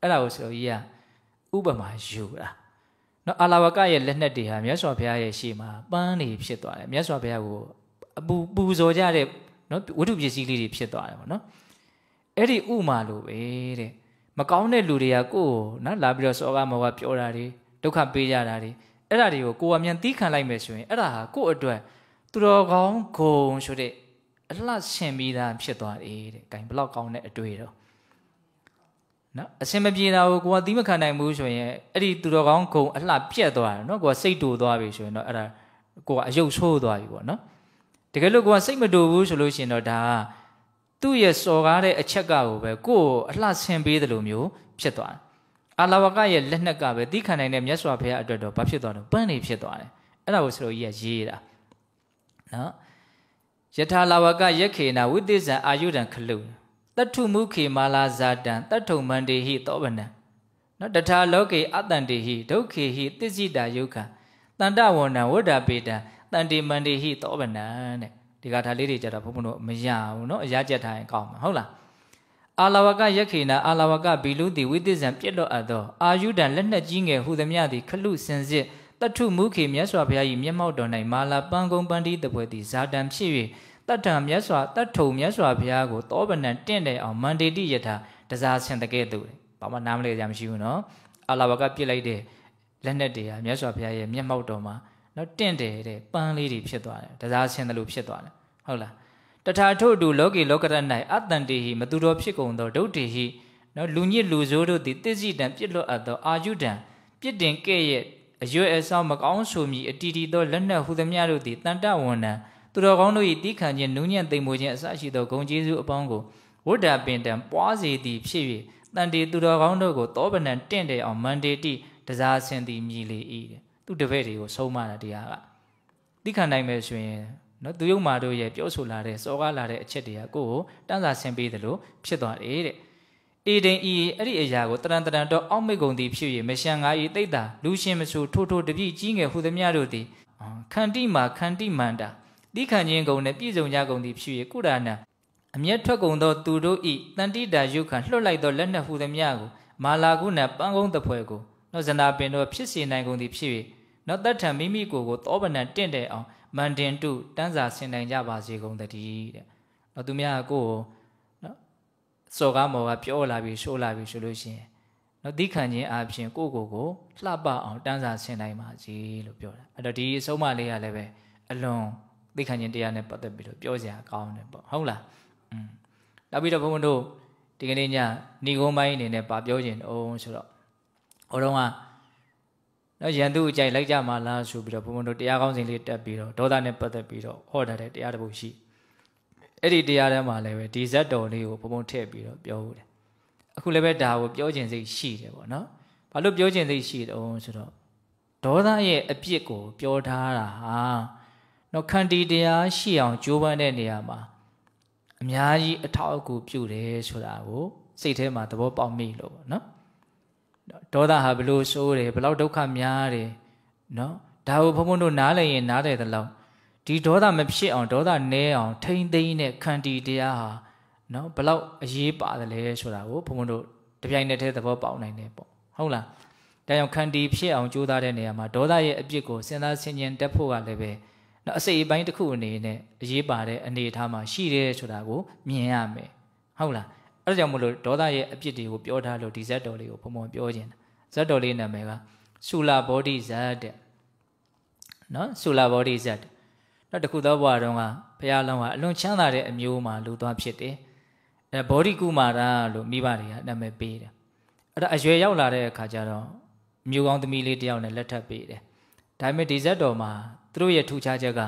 အဲ့ဒါကိုဆိုကြီးကဥပမာယူတာနော်အာလာဝကရဲ့လက်နက်တွေဟာမြတ်စွာဘုရားရဲ့ရှေ့မှာပန်းနေဖြစ်သွားတယ်မြတ်စွာဘုရားကိုအပူပူဇော်ကြတဲ့နော်ဝတ္ထုပစ္စည်းလေးတွေဖြစ်သွားတယ်ပေါ့နော်အဲ့ဒီဥမာလိုပဲတဲ့မကောင်းတဲ့လူတွေကကိုယ်နော်လာပြီးတော့စောကမောကပြောတာတွေဒုက္ခပေးကြတာတွေအဲ့ဒါတွေကိုကိုယ်အမြန်သီးခံလိုက်မယ်ဆိုရင်အဲ့ဒါဟာကိုယ့်အတွက်သူတော်ကောင်းဂုံဆိုတဲ့အလှဆင်ပြီးသားဖြစ်သွားတယ်တဲ့။ဂိုင်ဘလောက်ကောင်းတဲ့အတွေ့တော့နော်အဆင်မပြေတာကိုကိုယ်ကသီးမခံနိုင်ဘူးဆိုရင်အဲ့ဒီသူတော်ကောင်းဂုံအလှပြက်သွားတယ်နော်ကိုယ်ကစိတ်တူသွားပြီဆိုရင်တော့အဲ့ဒါကိုယ်ကအယုတ်ဆိုးသွားပြီပေါ့နော်။တကယ်လို့ကိုကစိတ်မတူဘူးဆိုလို့ရှိရင်တော့ဒါသူ့ရဲ့စော်ကားတဲ့အချက်ကကိုပဲကိုယ်အလှဆင်ပေးတယ်လို့မျိုး ဖြစ်သွားတယ်အာလာဝကရဲ့လက်နှက်ကပဲတီးခံနိုင်တဲ့မြတ်စွာဘုရားအတွက်တော့ဘာဖြစ်သွားလဲပန်းနေဖြစ်သွားတယ်အဲ့ဒါကိုဆရာကြီးကရေးတာနော်ယထာလာဝကယက္ခေနာဝိသေဇံအာယုဒံခလုတထုမုခေမာလာဇာတံတထုံမန္တေဟိသောဗနံနော်တထာလောကေအတန္တေဟိဒုက္ခေဟိသစ္စိတာယုခံတန္တဝန္တံဝဒ္ဒပေတံတန်တိမန္တိဟိသောဗနံတဲ့ဒီကထာလေးတွေကြတော့ဘုန်းဘုန်းတို့မရဘူးเนาะအရကြက်ထားရင်ကောင်းမှာဟုတ်လားအာလဝကယက္ခိနာအာလဝကဘီလူတိဝိသိဇံပြက်တော့အပ်သောအာယုဒံလက်နှက်ကြီးငယ်ဟူသည်မြသည်ခလုစင်စစ်တထုမူခေမြတ်စွာဘုရား၏မျက်မှောက်တော်၌မာလာပန်းကုံပန်းတိတပွဲသည်ဇာတံဖြစ်၍တတ္ထံမြတ်စွာတထုံမြတ်စွာဘုရားကိုတောပနံတင့်တယ်အောင်မန္တေတိယထာတစားဆင်တကဲ့သို့ဘာမှနားမလဲကြမရှိဘူးနော်အာလဝကပြစ်လိုက်တဲ့လက်နှက်တွေဟာမြတ်စွာဘုရားရဲ့မျက်မှောက်တော်မှာနော်တင့်တယ်တဲ့ပန်းလေးတွေဖြစ်သွားတယ်တစားဆင်းတယ်လို့ဖြစ်သွားတယ်ဟုတ်လားတထာထုတ်တူလောကီလောကရ၌အတန်တေဟိမသူတော်ဖြစ်ကုန်သောဒုတိဟိနော်လူညစ်လူဆိုးတို့သည်တစ္ဆိတံပြစ်လွတ်အပ်သောအာယုတံပြစ်တင်ကဲ့ရဲ့အရွယ်အဆောင်မကောင်းဆိုမည်အတီတီသောလက်နက်ဟူသမျှတို့သည်တန်တဝန္တံသူတော်ကောင်းတို့၏တီးခံခြင်းနူးညံ့သိမ်မွေ့ခြင်းအစရှိသောဂုံကျေးဇူးအပေါင်းကိုဝိဒ္ဓပင်တံပွားစေသည်ဖြစ်၍တန်တေသူတော်ကောင်းတို့ကိုတောပနံတင့်တယ်အောင်မန္တေတိတစားဆင်သည်မြည်လေ၏တဲ့သူ့တပည့်တွေကိုဆုံးမတာတရားကသိခံနိုင်မယ်ဆိုရင်နော်သူယုံမာတို့ရဲ့ပြောဆိုလာတဲ့စောကားလာတဲ့အချက်တွေကကိုယ်ကိုတန်းစာဆင်ပေးသလိုဖြစ်သွားတယ်တဲ့အေဒင်ဤအဲ့ဒီအရာကိုတရံတရံတော့အောက်မိတ်ကုန်သည်ဖြစ်၍မရှံငါဤတိတ်တာလူရှင်မဆူထိုးထိုးတပြည့်ကြီးငယ်ဟူသည်များတို့သည်ခန္တိမာခန္တိမန္တာတိခန့်ခြင်းကုန်နဲ့ပြည့်စုံကြကုန်သည်ဖြစ်၍ကုဒါနံအမျက်ထွက်ကုန်သောသူတို့ဤတန်တိတာယုခံလွတ်လိုက်သောလက်နက်ဟူသည်များကိုမာလာကုနံပန်းကုန်းတပွဲကိုနော်ဇနာပင်တို့ဖြစ်စေနိုင်ကုန်သည်ဖြစ်၍နောက်သက်ထံမိမိကိုယ်ကိုသောဗနံတင့်တယ်အောင်မန္တင်တုတန်းစာဆင်နိုင်ကြပါစေကုန်တည်းတဲ့နောက်သူများကိုယ်နော်စော်ကားမော်ကပြောလာပြီးရှိုးလာပြီးဆိုလို့ရှိရင်နော်ဒီခံခြင်းအပြင်ကိုယ့်ကိုယ်ကိုလှပအောင်တန်းစာဆင်နိုင်ပါစေလို့ပြောတာအဲ့တော့ဒီအဆုံးမလေးကလည်းပဲအလွန်ဒီခံခြင်းတရားနဲ့ပတ်သက်ပြီးတော့ပြောစရာကောင်းတယ်ပေါ့ဟုတ်လားอืมနောက်ပြီးတော့ဘုန်းဘုန်းတို့ဒီကနေ့ညဏီကုန်းပိုင်းအနေနဲ့ပါပြောခြင်းအောင်ဆိုတော့ဟိုတော့ကနော်ရန်သူအကြိုက်လိုက်ကြမှာလားဆိုပြီးတော့ဘုံဘုံတို့တရားကောင်းစဉ်လေးတက်ပြီးတော့ဒေါသနဲ့ပတ်သက်ပြီးတော့ဟောတာတဲ့တရားတစ်ပုဒ်ရှိအဲ့ဒီတရားထဲမှာလည်းပဲဒီဇတ်တော်လေးကိုဘုံဘုံထည့်ပြီးတော့ပြောဦးတယ်အခုလည်းပဲဒါကိုပြောခြင်းစိတ်ရှိတယ်ပေါ့နော်ဘာလို့ပြောခြင်းစိတ်ရှိတုံးဆိုတော့ဒေါသရဲ့အပြစ်ကိုပြောထားတာဟာနော်ခန္တီတရားရှိအောင်ကြိုးပမ်းတဲ့နေရာမှာအများကြီးအထောက်အကူပြုတယ်ဆိုတာကိုစိတ်ထဲမှာသဘောပေါက်မိလို့ပေါ့နော်ဒေါသဟာဘလို့ဆိုးတယ်ဘလောက်ဒုက္ခများတယ်နော်ဒါကိုဘုန်းဘုန်းတို့နားလည်ရင်နားလည်သလောက်ဒီဒေါသမဖြစ်အောင်ဒေါသနည်းအောင် ထိမ့်သိမ့်တဲ့ခန္တီတရားဟာနော်ဘလောက်အရေးပါတယ်လဲဆိုတာကိုဘုန်းဘုန်းတို့တပြိုင်တည်းတည်းသဘောပေါက်နိုင်တယ်ပေါ့ဟုတ်လားဒါကြောင့်ခန္တီဖြစ်အောင်ကြိုးစားတဲ့နေရာမှာဒေါသရဲ့အပြစ်ကိုစဉ်းစားဆင်ခြင်တတ်ဖို့ကလည်းပဲနော်အစိတ်အပိုင်းတစ်ခုအနေနဲ့အရေးပါတဲ့အနေအထားမှာရှိတယ်ဆိုတာကိုမြင်ရမယ်ဟုတ်လားအဲ့ဒါကြောင့်မလို့ဒေါသရဲ့အပြစ်တွေကိုပြောထားလို့ဒီဇတ်တော်လေးကိုဘုံဘုံပြောခြင်းဇတ်တော်လေးနာမည်ကဆူလာဘောဓိဇတ်တဲ့နော်ဆူလာဘောဓိဇတ်နောက်တစ်ခုသောဘဝတုန်းကဘုရားလောင်းကအလွန်ချမ်းသာတဲ့အမျိုးမှာလူသွားဖြစ်တယ်အဲဘောဓိကုမာရလို့မိဘတွေကနာမည်ပေးတယ်အဲ့ဒါအရွယ်ရောက်လာတဲ့အခါကျတော့မျိုးကောင်းသမီးလေးတယောက်နဲ့လက်ထပ်ပေးတယ်ဒါပေမဲ့ဒီဇတ်တော်မှာသူတို့ရဲ့ထူခြားချက်က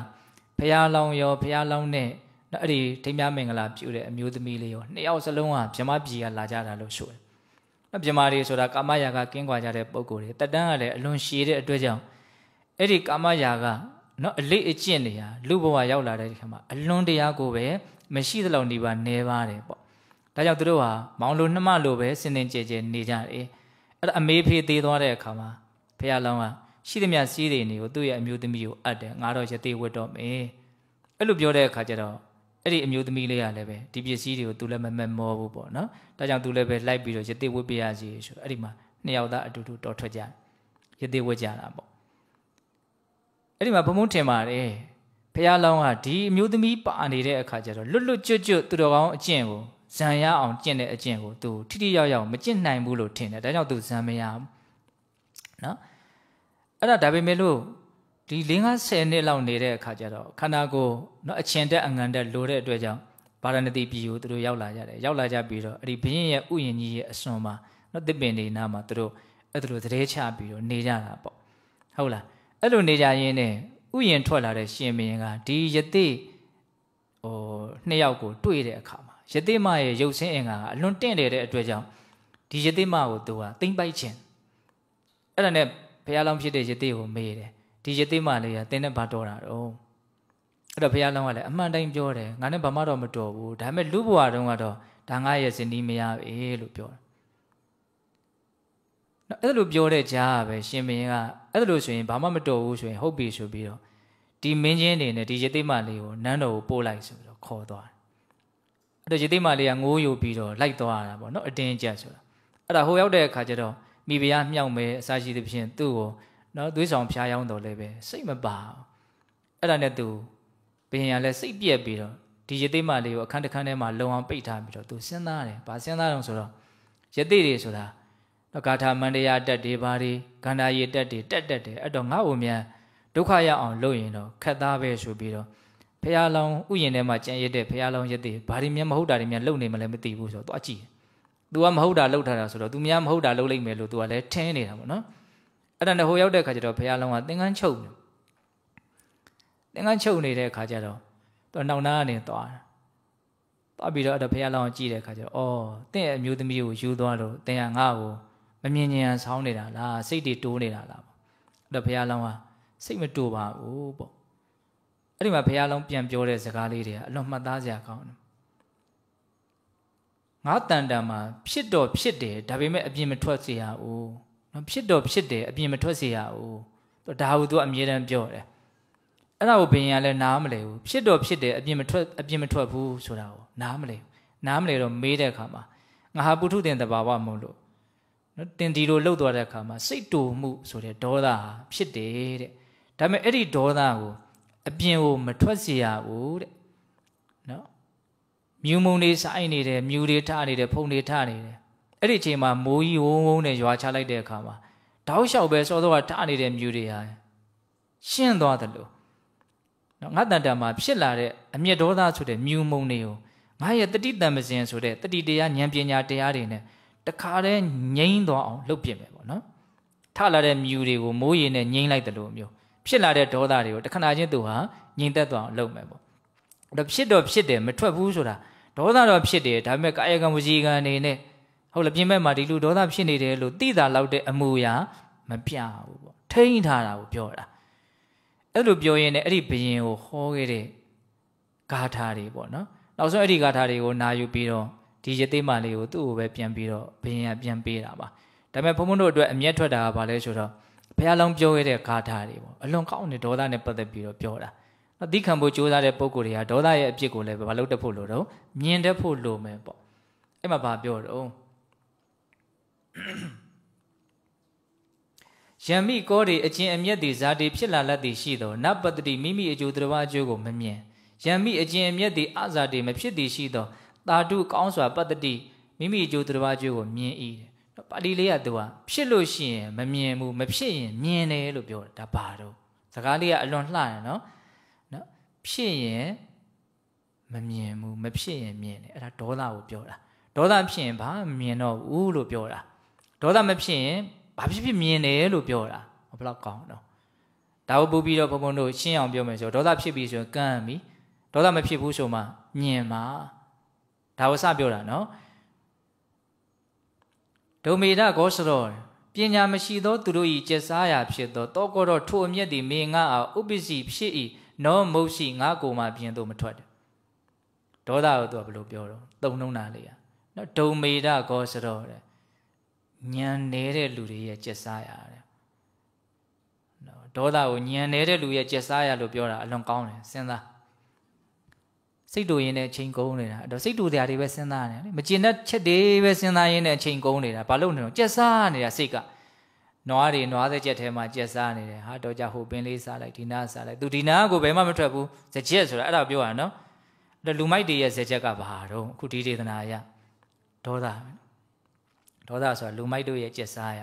ဘုရားလောင်းရောဘုရားလောင်းနဲ့နော်အဲ့ဒီထိမ်းမြမင်္ဂလာပြုတဲ့အမျိုးသမီးလေးရောနှစ်ယောက်စလုံးကမြမပြည်ကလာကြတာလို့ဆိုတယ်။နော်မြမတွေဆိုတာကာမရာဂကင်းကွာကြတဲ့ပုံကိုယ်တွေတက်တန်းကလည်းအလွန်ရှည်တဲ့အတွက်ကြောင့်အဲ့ဒီကာမရာဂနော်အလေးအကျင့်တွေဟာလူဘဝရောက်လာတဲ့ခါမှာအလွန်တရားကိုပဲမရှိသလောက်နေပါနေပါတယ်ပေါ့။ဒါကြောင့်သူတို့ဟာမောင်လိုနှမလိုပဲစင်စင်ကြဲကြဲနေကြတယ်။အဲ့ဒါအမေဖေးသေးသွားတဲ့အခါမှာဖခင်လောင်းကရှိသမျှစည်းတွေတွေကိုသူ့ရဲ့အမျိုးသမီးကိုအပ်တယ်ငါတော့ရသေးဝတ်တော့မယ်။အဲ့လိုပြောတဲ့အခါကျတော့အဲ့ဒီအမျိုးသမီးလေးကလည်းပဲဒီပစ္စည်းတွေကိုသူလည်းမမမောဘူးပေါ့နော်ဒါကြောင့်သူလည်းပဲလိုက်ပြီးတော့ရသေးဝတ်ပြရစီဆိုအဲ့ဒီမှာနှစ်ယောက်သားအတူတူတော်ထွက်ကြရသေးဝတ်ကြတာပေါ့အဲ့ဒီမှာဘုံဘုံထင်ပါတယ်ဖះလောင်းကဒီအမျိုးသမီးပါနေတဲ့အခါကျတော့လွတ်လွတ်ကျွတ်ကျွတ်သူတော်ကောင်းအကျင့်ကိုဇံရအောင်ကျင့်တဲ့အကျင့်ကိုသူထိထိရောက်ရောက်မကျင့်နိုင်ဘူးလို့ထင်တယ်ဒါကြောင့်သူဇံမရဘူးနော်အဲ့ဒါဒါပေမဲ့လို့ဒီ50နှစ်လောက်နေတဲ့အခါကျတော့ခန္ဓာကိုယ်နော်အချင်တက်အငန်တက်လိုတဲ့အတွက်ကြောင့်ဗာရဏသီပြည်ကိုသူတို့ရောက်လာကြတယ်ရောက်လာကြပြီးတော့အဲ့ဒီဘရင်ရဲ့ဥယျာဉ်ကြီးရဲ့အစွန်မှာနော်တစ်ပင်နေနာမှာသူတို့အဲ့ဒါလိုသတဲ့ချပြီးတော့နေကြတာပေါ့ဟုတ်လားအဲ့လိုနေကြရင်းနဲ့ဥယျာဉ်ထွက်လာတဲ့ရှင်မင်းကဒီယသိဟိုနှစ်ယောက်ကိုတွေ့တဲ့အခါမှာယသိမရဲ့ရုပ်ဆင်းအင်္ဂါကအလွန်တင့်တယ်တဲ့အတွက်ကြောင့်ဒီယသိမကိုသူကသိမ့်ပိုက်ခြင်းအဲ့ဒါနဲ့ဘုရားလောင်းဖြစ်တဲ့ယသိကိုမေးတယ်ဒီရသေးမလေးကတင်းနဲ့ဘာတော်တာတော့အဲ့တော့ဘုရားလောင်းကလည်းအမှန်တိုင်းပြောတယ်ငါနဲ့ဘာမှတော့မတော်ဘူးဒါပေမဲ့လူဘဝတုန်းကတော့ဒါငါရဲ့ဇနီးမရပဲလို့ပြောတယ်ော်အဲ့ဒါလိုပြောတဲ့ကြားပဲရှင်မင်းကအဲ့ဒါလိုဆိုရင်ဘာမှမတော်ဘူးဆိုရင်ဟုတ်ပြီဆိုပြီးတော့ဒီမင်းချင်းနေနဲ့ဒီရသေးမလေးကိုနန်းတော်ကိုပို့လိုက်ဆိုပြီးတော့ခေါ်သွားတယ်အဲ့တော့ရသေးမလေးကငိုးယူပြီးတော့လိုက်သွားတာပေါ့နော်အတင်းကျပ်ဆိုတာအဲ့ဒါဟိုရောက်တဲ့အခါကျတော့မိဖုရားမြောက်မယ်အစာရှိသဖြင့်သူ့ကိုနော်သွေးဆောင်ဖျားယောင်းတော်လည်းပဲစိတ်မပါအဲ့ဒါနဲ့သူဘယင်ရလဲစိတ်ပြက်ပြီးတော့ဒီရသေးမလေးကိုအခန်းတစ်ခန်းထဲမှာလုံအောင်ပိတ်ထားပြီးတော့သူစဉ်းစားတယ်။ဘာစဉ်းစားတော့ဆိုတော့ရသေးတွေဆိုတာတော့ဂါထာမန္တရာတက်တွေဘာတွေဂန္ဓာရီတက်တွေတက်တက်တယ်အဲ့တော့ငါ့ကိုမြန်ဒုက္ခရအောင်လုပ်ရင်တော့ခက်သားပဲဆိုပြီးတော့ဖះလောင်ဥယျာဉ်ထဲမှာကြံရစ်တဲ့ဖះလောင်ရသေးဘာတွေမြန်မဟုတ်တာတွေမြန်လုပ်နေမလဲမသိဘူးဆိုတော့သွားကြည့်။ तू ကမဟုတ်တာလုပ်ထားတာဆိုတော့ तू များမဟုတ်တာလုပ်လိုက်မယ်လို့ तू ကလည်းထင်းနေတာပေါ့နော်။အဲ့ဒါနဲ့ဟိုရောက်တဲ့ခါကျတော့ဘုရားလုံးကသင်္ကန်းချုပ်နေသင်္ကန်းချုပ်နေတဲ့ခါကျတော့သူနောက်နာကနေသွားတာသွားပြီးတော့အဲ့ဒါဘုရားလုံးကိုကြည့်တဲ့ခါကျတော့အော်သင်ရဲ့အမျိုးသမီးကိုယူသွားလို့သင်ကငါ့ကိုမမြင်ဉဏ်ဆောင်းနေတာလားစိတ်တွေတိုးနေတာလားပေါ့အဲ့ဒါဘုရားလုံးကစိတ်မတိုးပါဘူးပေါ့အဲ့ဒီမှာဘုရားလုံးပြန်ပြောတဲ့စကားလေးတွေကအလွန်မှတ်သားစရာကောင်းတယ်ငါတန်တန်မှာဖြစ်တော့ဖြစ်တယ်ဒါပေမဲ့အပြင်မထွက်စေရဘူးနော်ဖြစ်တော့ဖြစ်တယ်အပြင်မထွက်စေရဘူးဒါဟုသူကအမြဲတမ်းပြောတယ်အဲ့ဒါကိုဘုရင်ကလည်းနားမလဲဘူးဖြစ်တော့ဖြစ်တယ်အပြင်မထွက်အပြင်မထွက်ဘူးဆိုတာကိုနားမလဲနားမလဲတော့မေးတဲ့အခါမှာငါဟာပုထုသင်တဘာဝမဟုတ်လို့နော်တင်ဒီလိုလှုပ်သွားတဲ့အခါမှာစိတ်တူမှုဆိုတဲ့ဒေါသဟာဖြစ်တယ်တဲ့ဒါပေမဲ့အဲ့ဒီဒေါသကို အပြင်ကိုမထွက်စေရဘူးတဲ့နော်မြူးမုံတွေစိုက်နေတယ်မြူးတွေထနေတယ်ဖုန်တွေထနေတယ်အဲ့ဒီအချိန်မှာမိုးကြီးဝုန်းဝုန်းနဲ့ရွာချလိုက်တဲ့အခါမှာတောက်လျှောက်ပဲစောစောကထနေတဲ့မြူတွေဟာရှင်းသွားတယ်လို့နော်ငါတန်တန်မှာဖြစ်လာတဲ့အမျက်ဒေါသဆိုတဲ့မြူမုံတွေကိုငါရဲ့တတိတံမစဉ်ဆိုတဲ့တတိတရားဉာဏ်ပညာတရားတွေနဲ့တခါတည်းငြိမ်းသွားအောင် လုပ်ပြင်မယ်ပေါ့နော်ထလာတဲ့မြူတွေကိုမိုးရေနဲ့ငြိမ်းလိုက်တယ်လို့မျိုးဖြစ်လာတဲ့ဒေါသတွေကိုတခဏချင်းသူဟာငြိမ်သက်သွားအောင်လုပ်မယ်ပေါ့အဲ့တော့ဖြစ်တော့ဖြစ်တယ်မထွက်ဘူးဆိုတာဒေါသတော့ဖြစ်တယ်ဒါပေမဲ့ကာယကံဝစီကံအနေနဲ့ဟုတ်လားပြင်မဲ့မှာဒီလူဒေါသဖြစ်နေတယ်လို့သိတာလောက်တဲ့အမှုရာမပြဘူးပေါ့ထိန်းထားတာကိုပြောတာအဲ့လိုပြောရင်လည်းအဲ့ဒီဘယင်ကိုဟောခဲ့တဲ့ဂါထာတွေပေါ့နော်နောက်ဆုံးအဲ့ဒီဂါထာတွေကိုနာယူပြီးတော့ဒီရသေးမလေးကိုသူ့ကိုပဲပြန်ပြီးတော့ဘယင်ကပြန်ပေးတာပါဒါပေမဲ့ဘုံဘုံတို့အတွက်အမျက်ထွက်တာကဘာလဲဆိုတော့ဘုရားလုံးပြောခဲ့တဲ့ဂါထာတွေပေါ့အလွန်ကောင်းတဲ့ဒေါသနဲ့ပတ်သက်ပြီးတော့ပြောတာအတိခံဖို့ကြိုးစားတဲ့ပုံကိုယ်တွေကဒေါသရဲ့အဖြစ်ကိုလည်းမလုပ်တတ်ဖို့လို့တော့မြင်တတ်ဖို့လိုမယ်ပေါ့အဲ့မှာဘာပြောတော့ယံမိကောတွေအကျင်အမျက်တွေဇာတိဖြစ်လာလတ်တွေရှိသောနပတ္တိမိမိအကျိုးတရားအကျိုးကိုမမြင်ယံမိအကျင်အမျက်တွေအဇာတိမဖြစ်သည်ရှိသောတာတုကောင်းစွာပတ္တိမိမိအကျိုးတရားအကျိုးကိုမြင်၏ပါဠိလေးကသူကဖြစ်လို့ရှိရင်မမြင်ဘူးမဖြစ်ရင်မြင်တယ်လို့ပြောတာဒါပါတော့စကားလေးကအလွန်လှတယ်နော်နော်ဖြစ်ရင်မမြင်ဘူးမဖြစ်ရင်မြင်တယ်အဲ့ဒါဒေါသကိုပြောတာဒေါသဖြစ်ရင်ဘာမမြင်တော့ဘူးလို့ပြောတာဒေါသမဖြစ်ရင်ဘာဖြစ်ဖြစ်မြင်တယ်လို့ပြောတာဘယ်လောက်ကောင်းတော့ဒါကိုပူပြီးတော့ဘုံဘုံတို့ရှင်းအောင်ပြောမယ်ဆိုတော့ဒေါသဖြစ်ပြီဆိုရင်ကမ်းပြီဒေါသမဖြစ်ဘူးဆိုမှမြင်ပါဒါကိုစပြောတာနော်ဒုမေဒဂောစရောပညာမရှိသောသူတို့၏ကျက်စားရာဖြစ်သောတောကောတော့ထိုအမျက်သည်မေငါအာဥပ္ပစီဖြစ်၏နောမုတ်ရှိငါကိုမှပြင်သို့မထွက်တယ်ဒေါသကိုသူကဘယ်လိုပြောတော့တုံနှုံးတာလေးอ่ะနော်ဒုမေဒဂောစရောတဲ့ညံနေတဲ့လူတွေရဲ့ကျက်စားရတယ်နော်ဒေါသကိုညံနေတဲ့လူရဲ့ကျက်စားရလို့ပြောတာအလွန်ကောင်းတယ်စဉ်းစားစိတ်တူရင်းနဲ့ချိန်ကုန်နေတာအဲ့တော့စိတ်တူတရားတွေပဲစဉ်းစားနေတာမကျင်တဲ့ချက်တွေပဲစဉ်းစားရင်းနဲ့ချိန်ကုန်နေတာဘာလို့လဲတော့ကျက်စားနေတာစိတ်ကနွားတွေနွားစက်ချက်ထဲမှာကျက်စားနေတယ်ဟာတော့ကြဟိုပင်လေးစားလိုက်ဒီနားစားလိုက်သူဒီနားကိုဘယ်မှမထွက်ဘူးစက်ချက်ဆိုတာအဲ့ဒါပြောရအောင်နော်အဲ့တော့လူမိုက်တွေရဲ့စက်ချက်ကဘာတော့အခုဒီဒေသနာရဒေါသပဲဒေါသဆိုတာလူမိုက်တို့ရဲ့ကြက်စားရ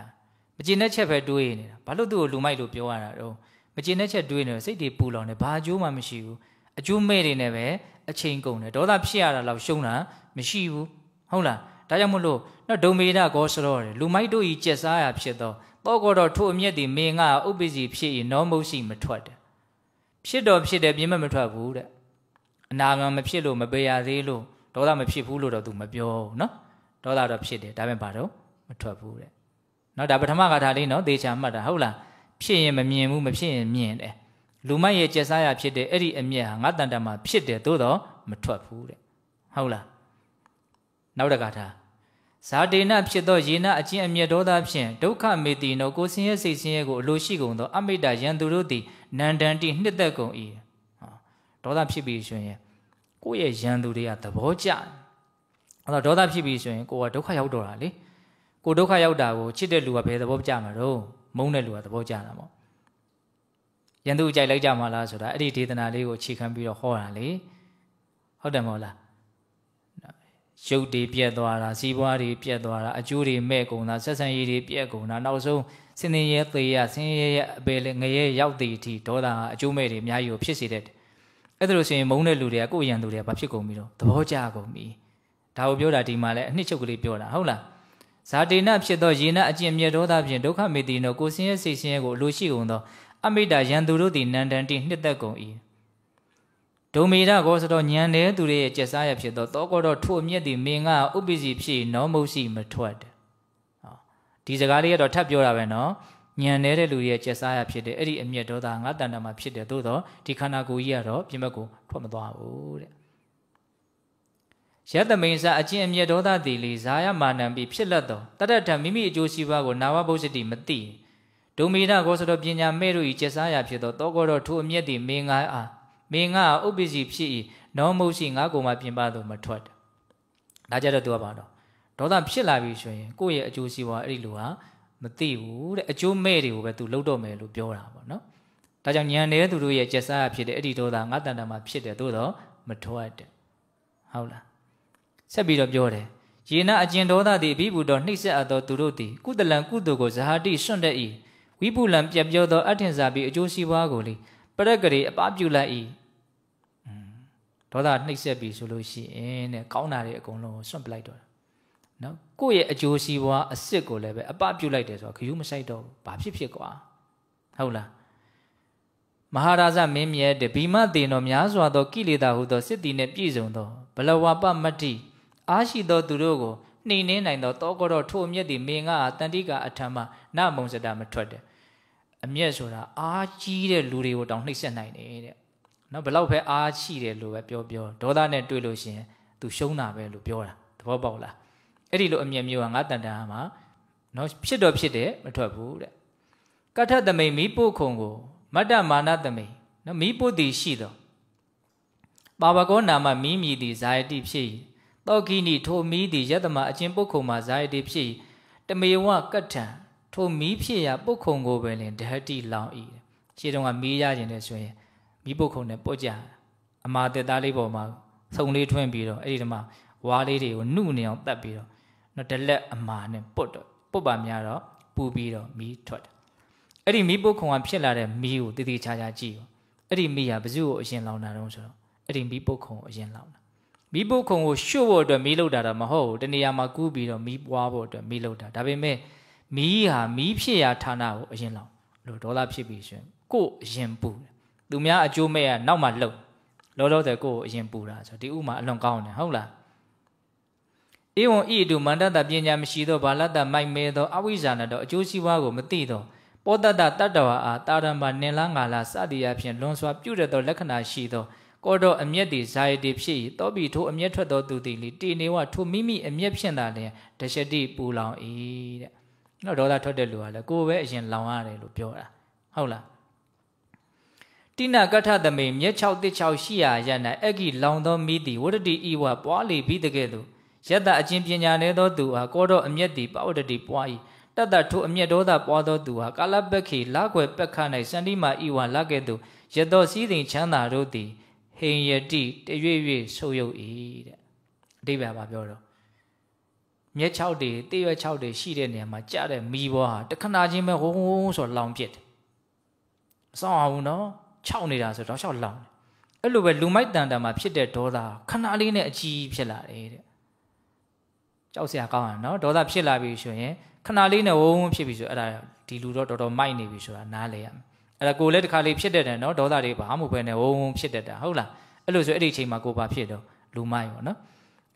မကျေနပ်ချက်ပဲတွေးနေတာဘာလို့သူ့ကိုလူမိုက်လို့ပြောရတာတော့မကျေနပ်ချက်တွေးနေစိတ်တွေပူလောင်နေဘာအကျိုးမှမရှိဘူးအကျိုးမဲ့တွေနဲ့ပဲအချိန်ကုန်တယ်ဒေါသဖြစ်ရတာလောက်ရှုံးတာမရှိဘူးဟုတ်လားဒါကြောင့်မလို့နော်ဒုံမေဒကောစရောတယ်လူမိုက်တို့ဤကြက်စားရဖြစ်သောတောကောတော်ထို့အမျက်ဒီမင်းငါဥပ္ပစီဖြစ်၏နောမုတ်ရှိမထွက်တယ်ဖြစ်တော့ဖြစ်တယ်ပြင်းမမထွက်ဘူးတဲ့အနာဂံမဖြစ်လို့မပေရသေးလို့ဒေါသမဖြစ်ဘူးလို့တော့သူမပြောဘူးနော်ဒေါသတော့ဖြစ်တယ်ဒါပေမဲ့ဘာတော့မထွက်ဘူးတဲ့နော်ဒါပထမဂါထာလေးနော်သေချာမှတ်တာဟုတ်လားဖြစ်ရင်မမြင်ဘူးမဖြစ်ရင်မြင်တယ်လူမိုက်ရဲ့ကျက်စားရဖြစ်တဲ့အဲ့ဒီအမျက်ဟာငါတန်တမှာဖြစ်တယ်သို့တော့မထွက်ဘူးတဲ့ဟုတ်လားနောက်တကထာဇာတေနဖြစ်သောယေနအချင်းအမျက်ဒေါသဖြင့်ဒုက္ခမေတိနောကိုဆင်းရဲစိတ်ဆင်းရဲကိုအလိုရှိကုန်သောအမိတ္တယံသူတို့သည်နန္ဒန်တိနှစ်သက်ကုန်၏ဒေါသဖြစ်ပြီးရှင်ရဲ့ကိုယ့်ရဲ့ယံသူတွေကသဘောကျတယ်အဲ့တော့ဒေါသဖြစ်ပြီဆိုရင်ကိုကဒုက္ခရောက်တော့တာလေကိုဒုက္ခရောက်တာကိုချစ်တဲ့လူကဘယ်သဘောကြမှာတော့မုန်းတဲ့လူကသဘောကြတာပေါ့ရန်သူကြိုက်လိုက်ကြမှာလားဆိုတာအဲ့ဒီဒေသနာလေးကိုခြေခံပြီးတော့ဟောတာလေဟုတ်တယ်မဟုတ်လားရုပ်တွေပြက်သွားတာစီးပွားတွေပြက်သွားတာအကျိုးတွေမဲ့ကုန်တာဆက်ဆံရေးတွေပြက်ကုန်တာနောက်ဆုံးစင်စင်ရဲသေးရဆင်းရဲရအပေလေငရဲရောက်သေးတီဒေါသအကျိုးမဲ့တွေအများကြီးကိုဖြစ်စေတဲ့အဲ့ဒါလို့ဆိုရင်မုန်းတဲ့လူတွေကကိုယ့်ရန်သူတွေကဘာဖြစ်ကုန်ပြီတော့သဘောကျကုန်ပြီဒါကိုပြောတာဒီမှာလဲအနှစ်ချုပ်ကလေးပြောတာဟုတ်လားဇာတိနဖြစ်သောယေနအကျင့်မြတ်သောသားဖြင့်ဒုက္ခမေတ္တိနောကိုဆင်းရဲစိတ်ဆင်းရဲကိုအလိုရှိကုန်သောအမိတာယံသူတို့သည်နန္ဒန်တိနှစ်သက်ကုန်၏ဒုံမေရကောဆိုတော့ညံတဲ့သူတွေရဲ့ကျက်စားရဖြစ်သောတောကောတော့ထိုအမျက်သည်မင်းကဥပ္ပစီဖြစ်နောမုတ်စီမထွက်တဲ့ဟောဒီစကားလေးကတော့ထပ်ပြောတာပဲနော်ညံနေတဲ့လူရဲ့ကျက်စားရဖြစ်တဲ့အဲ့ဒီအမျက်ဒေါသငါတဏ္ဍာမှာဖြစ်တယ်သို့တော့ဒီခန္ဓာကိုယ်ကြီးကတော့ပြင်ဘက်ကိုထွက်မသွားဘူးတဲ့ယတမိန်စာအကျင့်အမြတ်ဒေါသတိလီဇာယမာနံပိဖြစ်လက်တော်တတထမိမိအကျိုးရှိပါကိုနာဝဘုဇ္ဇတိမသိဒုမေဒကောဆိုတော်ပညာမဲ့တို့ဤကျက်စားရာဖြစ်သောတောကောတော်ထိုအမြတ်တိမင်းငါအာမင်းငါဥပ္ပစီဖြစ်ဤနောမုတ်ရှိငါကိုမှပြင်ပသို့မထွက်ဒါကြတော့သူကပါတော့ဒေါသဖြစ်လာပြီဆိုရင်ကိုယ့်ရဲ့အကျိုးစီးပွားအဲ့ဒီလိုဟာမသိဘူးတဲ့အကျိုးမဲ့တွေကိုပဲသူလှုပ်တော့မယ်လို့ပြောတာပေါ့နော်ဒါကြောင့်ညံတဲ့သူတို့ရဲ့ကျက်စားရဖြစ်တဲ့အဲ့ဒီဒေါသငါတန်တာမှာဖြစ်တယ်သို့တော့မထွက်တဲ့ဟုတ်လားဆက်ပြီးတော့ပြောတယ်ယေနအကျင်ဒေါသသည်အဘိဗုတော်နှိမ့်ဆက်အပ်သောသူတို့သည်ကုသလံကုသိုလ်ကိုဇဟာတိစွန့်တတ်၏ဝိပုလံပြပြောသောအထင်စားပြီးအကျိုးရှိပွားကိုလေပရဂရေအပပြုလိုက်၏ဒေါသနှိမ့်ဆက်ပြီးဆိုလို့ရှိရင်တဲ့ကောင်းတာတွေအကုန်လုံးစွန့်ပလိုက်တော့နော်ကိုယ့်ရဲ့အကျိုးစီးပွားအစ်စ်ကိုလည်းပဲအပပြုတ်လိုက်တယ်ဆိုတော့ခရူးမဆိုင်တော့ဘာဖြစ်ဖြစ်ကွာဟုတ်လားမဟာရာဇမင်းမြတ်တဗီမတေတော်များစွာသောကိလေသာဟုသောစစ်တီနှင့်ပြည့်စုံသောဘလဝပမတ္တိအားရှိသောသူတို့ကိုနှိမ်နှင်းနိုင်သောတောကတော်ထိုအမျက်သည်မင်းကတန်တိကအထံမှနမုံစတာမထွက်တဲ့အမျက်ဆိုတာအားကြီးတဲ့လူတွေကိုတောင်နှိပ်စက်နိုင်တယ်တဲ့နော်ဘလောက်ပဲအားရှိတယ်လို့ပဲပြောပြောဒေါသနဲ့တွေ့လို့ရှင် तू ရှုံးတာပဲလို့ပြောတာသဘောပေါက်လားအဲ့ဒီလိုအမျက်မျိုးကငါတန်တန်မှာနော်ဖြစ်တော့ဖြစ်တယ်မထွက်ဘူးတဲ့ကထသမိန်မိဖို့ခုံကိုမတ္တမာနသမိန်နော်မိဖို့သည်ရှိတော့ပါဝကောနာမမိမိသည်ဇာယတိဖြစ်၏သောကိနိထိုမီးသည်ယတမအချင်းပုခုံမှာဇာယတိဖြစ်တမေဝကဋ္ဌံထိုမီးဖြစ်ရာပုခုံကိုပင်လင်ဒဟတိလောင်၏ရှေ့တုန်းကမီးရခြင်းနဲ့ဆိုရင်မီးပုခုံနဲ့ပုတ်ကြအမာတက်သားလေးပေါ်မှာဆုံလေးထွင်းပြီးတော့အဲ့ဒီမှာဝါလေးတွေကိုနှုနေအောင်တတ်ပြီးတော့နော်ဒလက်အမာနဲ့ပုတ်တော့ပုတ်ပါများတော့ပူပြီးတော့မီးထွက်တယ်အဲ့ဒီမီးပုခုံကဖြစ်လာတဲ့မီးကိုတည်တည်ချာချာကြည့်အဲ့ဒီမီးကဘဇုကိုအရင်လောင်တာတုန်းဆိုတော့အဲ့ဒီမီးပုခုံကိုအရင်လောင်တာမီးပုခုံကိုရှို့ဖို့အတွက်မီးလောက်တာတော့မဟုတ်ဘူးတနေရာမှာကူးပြီးတော့မီးပွားဖို့အတွက်မီးလောက်တာဒါပေမဲ့မီးဟာမီးဖြစ်ရာဌာနကိုအရင်လောက်လို့ဒေါ်လာဖြစ်ပြီရှင် ကို့အရင်ပူသူများအကျိုးမဲ့ကနောက်မှလှုပ်လောလောဆယ်ကို့အရင်ပူတာဆိုဒီဥမာအလွန်ကောင်းတယ်ဟုတ်လားဧဝံဤတုမန္တတပညာမရှိသောဘာလတ္တမိုက်မဲသောအဝိဇ္ဇာနတော်အကျိုးရှိပွားကိုမသိသောပောတတတတ္တဝါအားတာရံပါနင်လားငါလားစသည်အဖြစ်လွန်စွာပြုတတ်သောလက္ခဏာရှိသောကောတော့အမျက်သည်ဇာယတိဖြစ်၏တောပြီထိုအမျက်ထွက်သောသူသည်လီတေနေဝထိုမိမိအမျက်ဖြင့်သာလျင်ဒရှတိပူလောင်၏တဲ့နော်ဒေါသထွက်တဲ့လူကလည်းကိုယ်ပဲအရင်လောင်ရတယ်လို့ပြောတာဟုတ်လားတိနာကထသမိမျက်၆တစ်၆ရှိရာရ၌အဂိလောင်သောမိသည်ဝရတိဤဝပွားလေပြီးတကဲ့သို့ယတအချင်းပညာနဲ့သောသူအားကောတော့အမျက်သည်ပဝတတိပွား၏တတထိုအမျက်ဒေါသပွားသောသူဟာကာလပက္ခေလာခွယ်ပက္ခ၌စန္ဒီမာဤဝါလာကဲ့သို့ယသောစည်းစိမ်ချမ်းသာတို့သည်ဟိယတိတရွေ့ရွေ့ဆုပ်ယုပ်၏တဲ့အဓိပ္ပာယ်ပါပြောတော့မျက်6တွေတေးရွက်6တွေရှိတဲ့နေရာမှာကြတဲ့မီးဘွားဟာတခဏချင်းပဲဟိုးဆိုလောင်ပြစ်တယ်မဆောင်အောင်ဘူးနော်6နေတာဆိုတော့6လောင်တယ်အဲ့လိုပဲလူမိုက်တန်တန်မှာဖြစ်တဲ့ဒေါသခဏလေးနဲ့အကြီးဖြစ်လာတယ်တဲ့ကြောက်စရာကောင်းတာနော်ဒေါသဖြစ်လာပြီဆိုရင်ခဏလေးနဲ့ဝုန်းဖြစ်ပြီဆိုအဲ့ဒါဒီလူတော့တော်တော်မိုက်နေပြီဆိုတာနားလဲရမယ်အဲ့ဒါကိုလည်းတစ်ခါလေဖြစ်တတ်တယ်နော်ဒေါသတွေဘာမှမပဲနဲ့ဝုံဝုံဖြစ်တတ်တာဟုတ်လားအဲ့လိုဆိုအဲ့ဒီအချိန်မှာကိုဘာဖြစ်တော့လူမိုက်ပေါ့နော်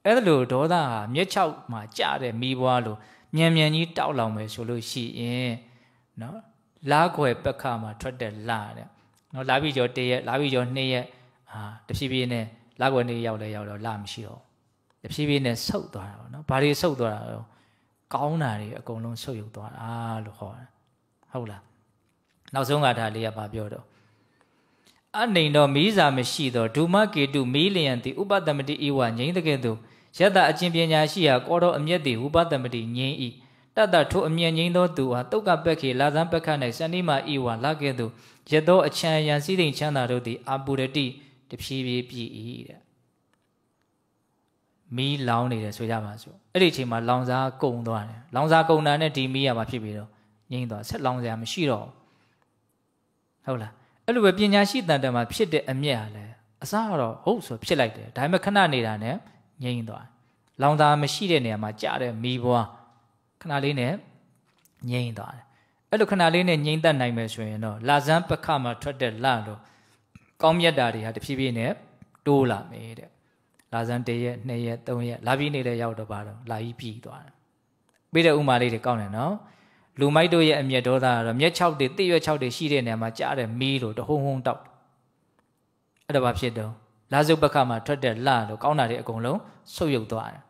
အဲ့ဒါလိုဒေါသဟာမျက်ခြောက်မှာကြတဲ့မိဘွားလိုမြန်မြန်ကြီးတောက်လောင်မယ်ဆိုလို့ရှိရင်နော်လားခွေပက္ခမှာထွက်တဲ့လားတဲ့နော်လာပြီးကျော်တရက်လာပြီးကျော်နှစ်ရက်အာတဖြည်းဖြည်းနဲ့လာခွေနေရောက်လဲရောက်တော့လာမရှိတော့တဖြည်းဖြည်းနဲ့ဆုတ်သွားတာပေါ့နော်ဘာတွေဆုတ်သွားတာလဲကောင်းတာတွေအကုန်လုံးဆုတ်ယုတ်သွားတာလို့ဟောတာဟုတ်လားနောက်ဆုံးဂါထာလေးကဘာပြောတော့အနေတော်မီးစာမရှိသောဒုမကေတုမီးလျံတိဥပသမတိဧဝငိမ့်တကဲ့သို့ယတအချင်းပညာရှိရာကောတော်အမျက်တိဥပသမတိငိမ့်ဤတတထိုအမျက်ငိမ့်သောသူဟာတုတ်ကပက်ခေလာဇံပက်ခ၌စန္ဒီမာဧဝလာကဲ့သို့ယသောအချံယံစည်းတိမ်ချမ်းသာတို့သည်အာပုရတိတဖြည်းဖြည်းပြည့်၏တဲ့မီးလောင်နေတယ်ဆိုကြပါစို့အဲ့ဒီအချိန်မှာလောင်စာကုန်သွားတယ်လောင်စာကုန်တာနဲ့ဒီမီးကမှဖြစ်ပြီးတော့ငိမ့်သွားဆက်လောင်စရာမရှိတော့ဘူးဟုတ်လားအဲ့လိုပဲပညာရှိတန်တမှာဖြစ်တဲ့အမြက်ဟာလဲအစကတော့ဟုတ်ဆိုဖြစ်လိုက်တယ်ဒါပေမဲ့ခဏနေတာနဲ့ငြိမ့်သွားလောင်သာမရှိတဲ့နေရာမှာကြတဲ့မီးပွားခဏလေးနဲ့ငြိမ့်သွားတယ်အဲ့လိုခဏလေးနဲ့ငြိမ့်သက်နိုင်မယ်ဆိုရင်တော့လာဇန်းပခမှာထွက်တဲ့လတော့ကောင်းမြတ်တာတွေဟာတဖြည်းဖြည်းနဲ့တိုးလာမယ်တဲ့လာဇန်၁ရက်၂ရက်၃ရက်လာပြီးနေလဲရောက်တော့ပါတော့လာကြီးပြည်သွားတယ်ပြီးတဲ့ဥမာလေးတွေကောင်းတယ်နော်လူမိုက်တို့ရဲ့အမျက်ဒေါသကတော့မျက်၆တွေတိရွက်၆တွေရှိတဲ့နေရာမှာကြားတယ်မီးလို့တဟုံဟုံတောက်အဲ့ဒါဘာဖြစ်တော့လာစုပ်ပက္ခမှာထွက်တဲ့လလို့ကောင်းတာတွေအကုန်လုံးဆုပ်ယုပ်သွားတယ်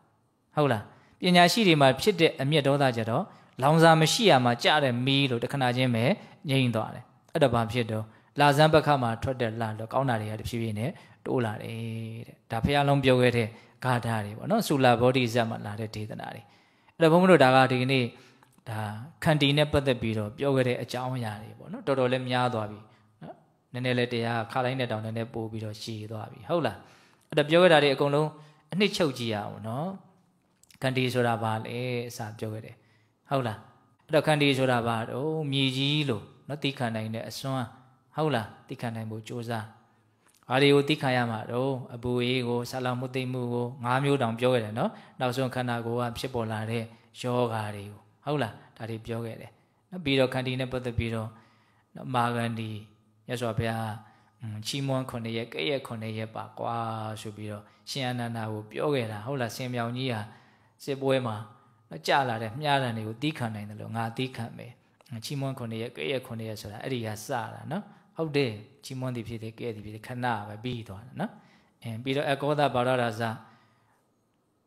ဟုတ်လားပညာရှိတွေမှာဖြစ်တဲ့အမျက်ဒေါသကြတော့လောင်စာမရှိရမှာကြားတယ်မီးလို့တခဏချင်းပဲငြိမ့်သွားတယ်အဲ့ဒါဘာဖြစ်တော့လာဇန်ပက္ခမှာထွက်တဲ့လလို့ကောင်းတာတွေကတဖြည်းဖြည်းနဲ့တိုးလာတယ်တဲ့ဒါဖះလုံးပြောခဲ့တဲ့ဂါထာတွေပေါ့နော်ဆူလာဘောဓိဇတ်မှာလာတဲ့ဒေသနာတွေအဲ့တော့ဘုန်းဘုန်းတို့ဒါကဒီကနေ့ဒါခန္တီနဲ့ပတ်သက်ပြီးတော့ပြောခဲ့တဲ့အကြောင်းအရာတွေပေါ့နော်တော်တော်လည်းများသွားပြီနော်နည်းနည်းလည်းတရားခါတိုင်းနဲ့တောင်နည်းနည်းပို့ပြီးတော့ရှည်သွားပြီဟုတ်လားအဲ့ဒါပြောခဲ့တာတွေအကုန်လုံးအနှစ်ချုပ်ကြည့်ရအောင်နော်ခန္တီဆိုတာဘာလဲအစာပြောခဲ့တယ်ဟုတ်လားအဲ့တော့ခန္တီဆိုတာဘာတော့မြေကြီးလို့နော်သိခံနိုင်တဲ့အစွမ်းဟုတ်လားသိခံနိုင်ဖို့ကြိုးစားဘာတွေကိုသိခံရမှာတော့အပူအေးကိုဆလာမှုသိမှုကို၅မျိုးတောင်ပြောခဲ့တယ်နော်နောက်ဆုံးခန္ဓာကိုယ်ကဖြစ်ပေါ်လာတဲ့ယောဂါတွေကိုဟုတ်လားဒါတွေပြောခဲ့တယ်နော်ပြီးတော့ခန္တီနဲ့ပတ်သက်ပြီးတော့နော်မာဂန္ဒီမြတ်စွာဘုရားချီးမွမ်းခုနှစ်ရက်ကဲ့ရက်ခုနှစ်ရက်ပါကွာဆိုပြီးတော့ရှင်အနန္ဒာကိုပြောခဲ့တာဟုတ်လားရှင်မြောင်ကြီးဟာစစ်ပွဲမှာနော်ကြာလာတဲ့မြားတန်တွေကိုတီးခံနိုင်တယ်လို့ငါတီးခံမယ်ချီးမွမ်းခုနှစ်ရက်ကဲ့ရက်ခုနှစ်ရက်ဆိုတာအဲ့ဒီဟာစတာနော်ဟုတ်တယ်ချီးမွမ်းသည်ဖြစ်တယ်ကဲ့သည်ဖြစ်တယ်ခဏပဲပြီးသွားတာနော်အင်းပြီးတော့အကောသဘာရဒါဇာ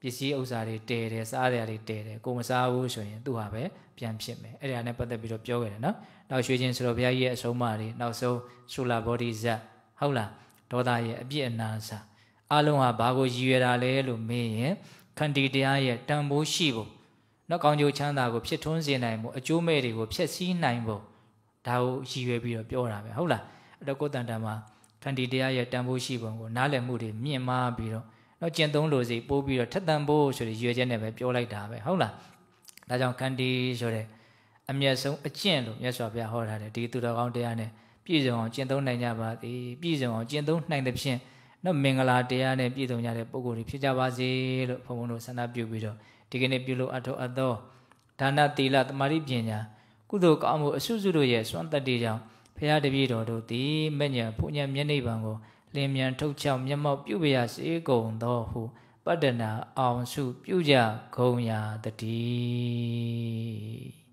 ပစ္စည်းဥစ္စာတွေတဲတယ်စားရတွေတဲတယ်ကိုမစားဘူးဆိုရင်သူ့ဟာပဲပြန်ဖြစ်မယ်အဲ့ဒါနဲ့ပတ်သက်ပြီးတော့ပြောခဲ့တယ်နော်နောက်ရွှေချင်းဆိုတော့ဘုရားကြီးရဲ့အဆုံးအမတွေနောက်ဆုံးရှုလာဘောဓိဇတ်ဟုတ်လားဒေါသရဲ့အပြစ်အနာစာအလုံးဟာဘာကိုရည်ရွယ်တာလဲလို့မေးရင်ခန္တီတရားရဲ့တန်ဖိုးရှိဖို့နောက်ကောင်းကျိုးချမ်းသာကိုဖြစ်ထွန်းစေနိုင်ဖို့အကျိုးမဲ့တွေကိုဖျက်ဆီးနိုင်ဖို့ဒါကိုရည်ရွယ်ပြီးတော့ပြောတာပဲဟုတ်လားအဲ့တော့ကိုယ်တန်တန်မှာခန္တီတရားရဲ့တန်ဖိုးရှိပုံကိုနားလည်မှုတွေမြင့်မားပြီးတော့နော်ကျင့်သုံးလိုစီပို့ပြီးတော့ထက်သန်ဖို့ဆိုတဲ့ရွယ်ချက်နဲ့ပဲပြောလိုက်တာပဲဟုတ်လားဒါကြောင့်ခန္တီဆိုတဲ့အမျက်ဆုံးအကျင့်လို့မြတ်စွာဘုရားဟောထားတယ်ဒီသူတော်ကောင်းတရားနဲ့ပြည့်စုံအောင်ကျင့်သုံးနိုင်ကြပါသည်ပြည့်စုံအောင်ကျင့်သုံးနိုင်သဖြင့်နော်မင်္ဂလာတရားနဲ့ပြည့်စုံကြတဲ့ပုဂ္ဂိုလ်တွေဖြစ်ကြပါစေလို့ဘုံဘုံတို့ဆန္ဒပြုပြီးတော့ဒီကနေ့ပြုလို့အထောအသောဒါနသီလတမာတိပညာကုသိုလ်ကောင်းမှုအဆုစုတို့ရဲ့စွမ်းတတ္တိကြောင့်ဘုရားတပည့်တော်တို့သည်မညံဖုန်ညံမျက်နှိပ်ပံကိုလင်းမြန်ထုတ်ချောက်မျက်မှောက်ပြုပြရစေကုန်သောဟုပတ္တနာအောင်စုပြုကြဂုံရာတည်း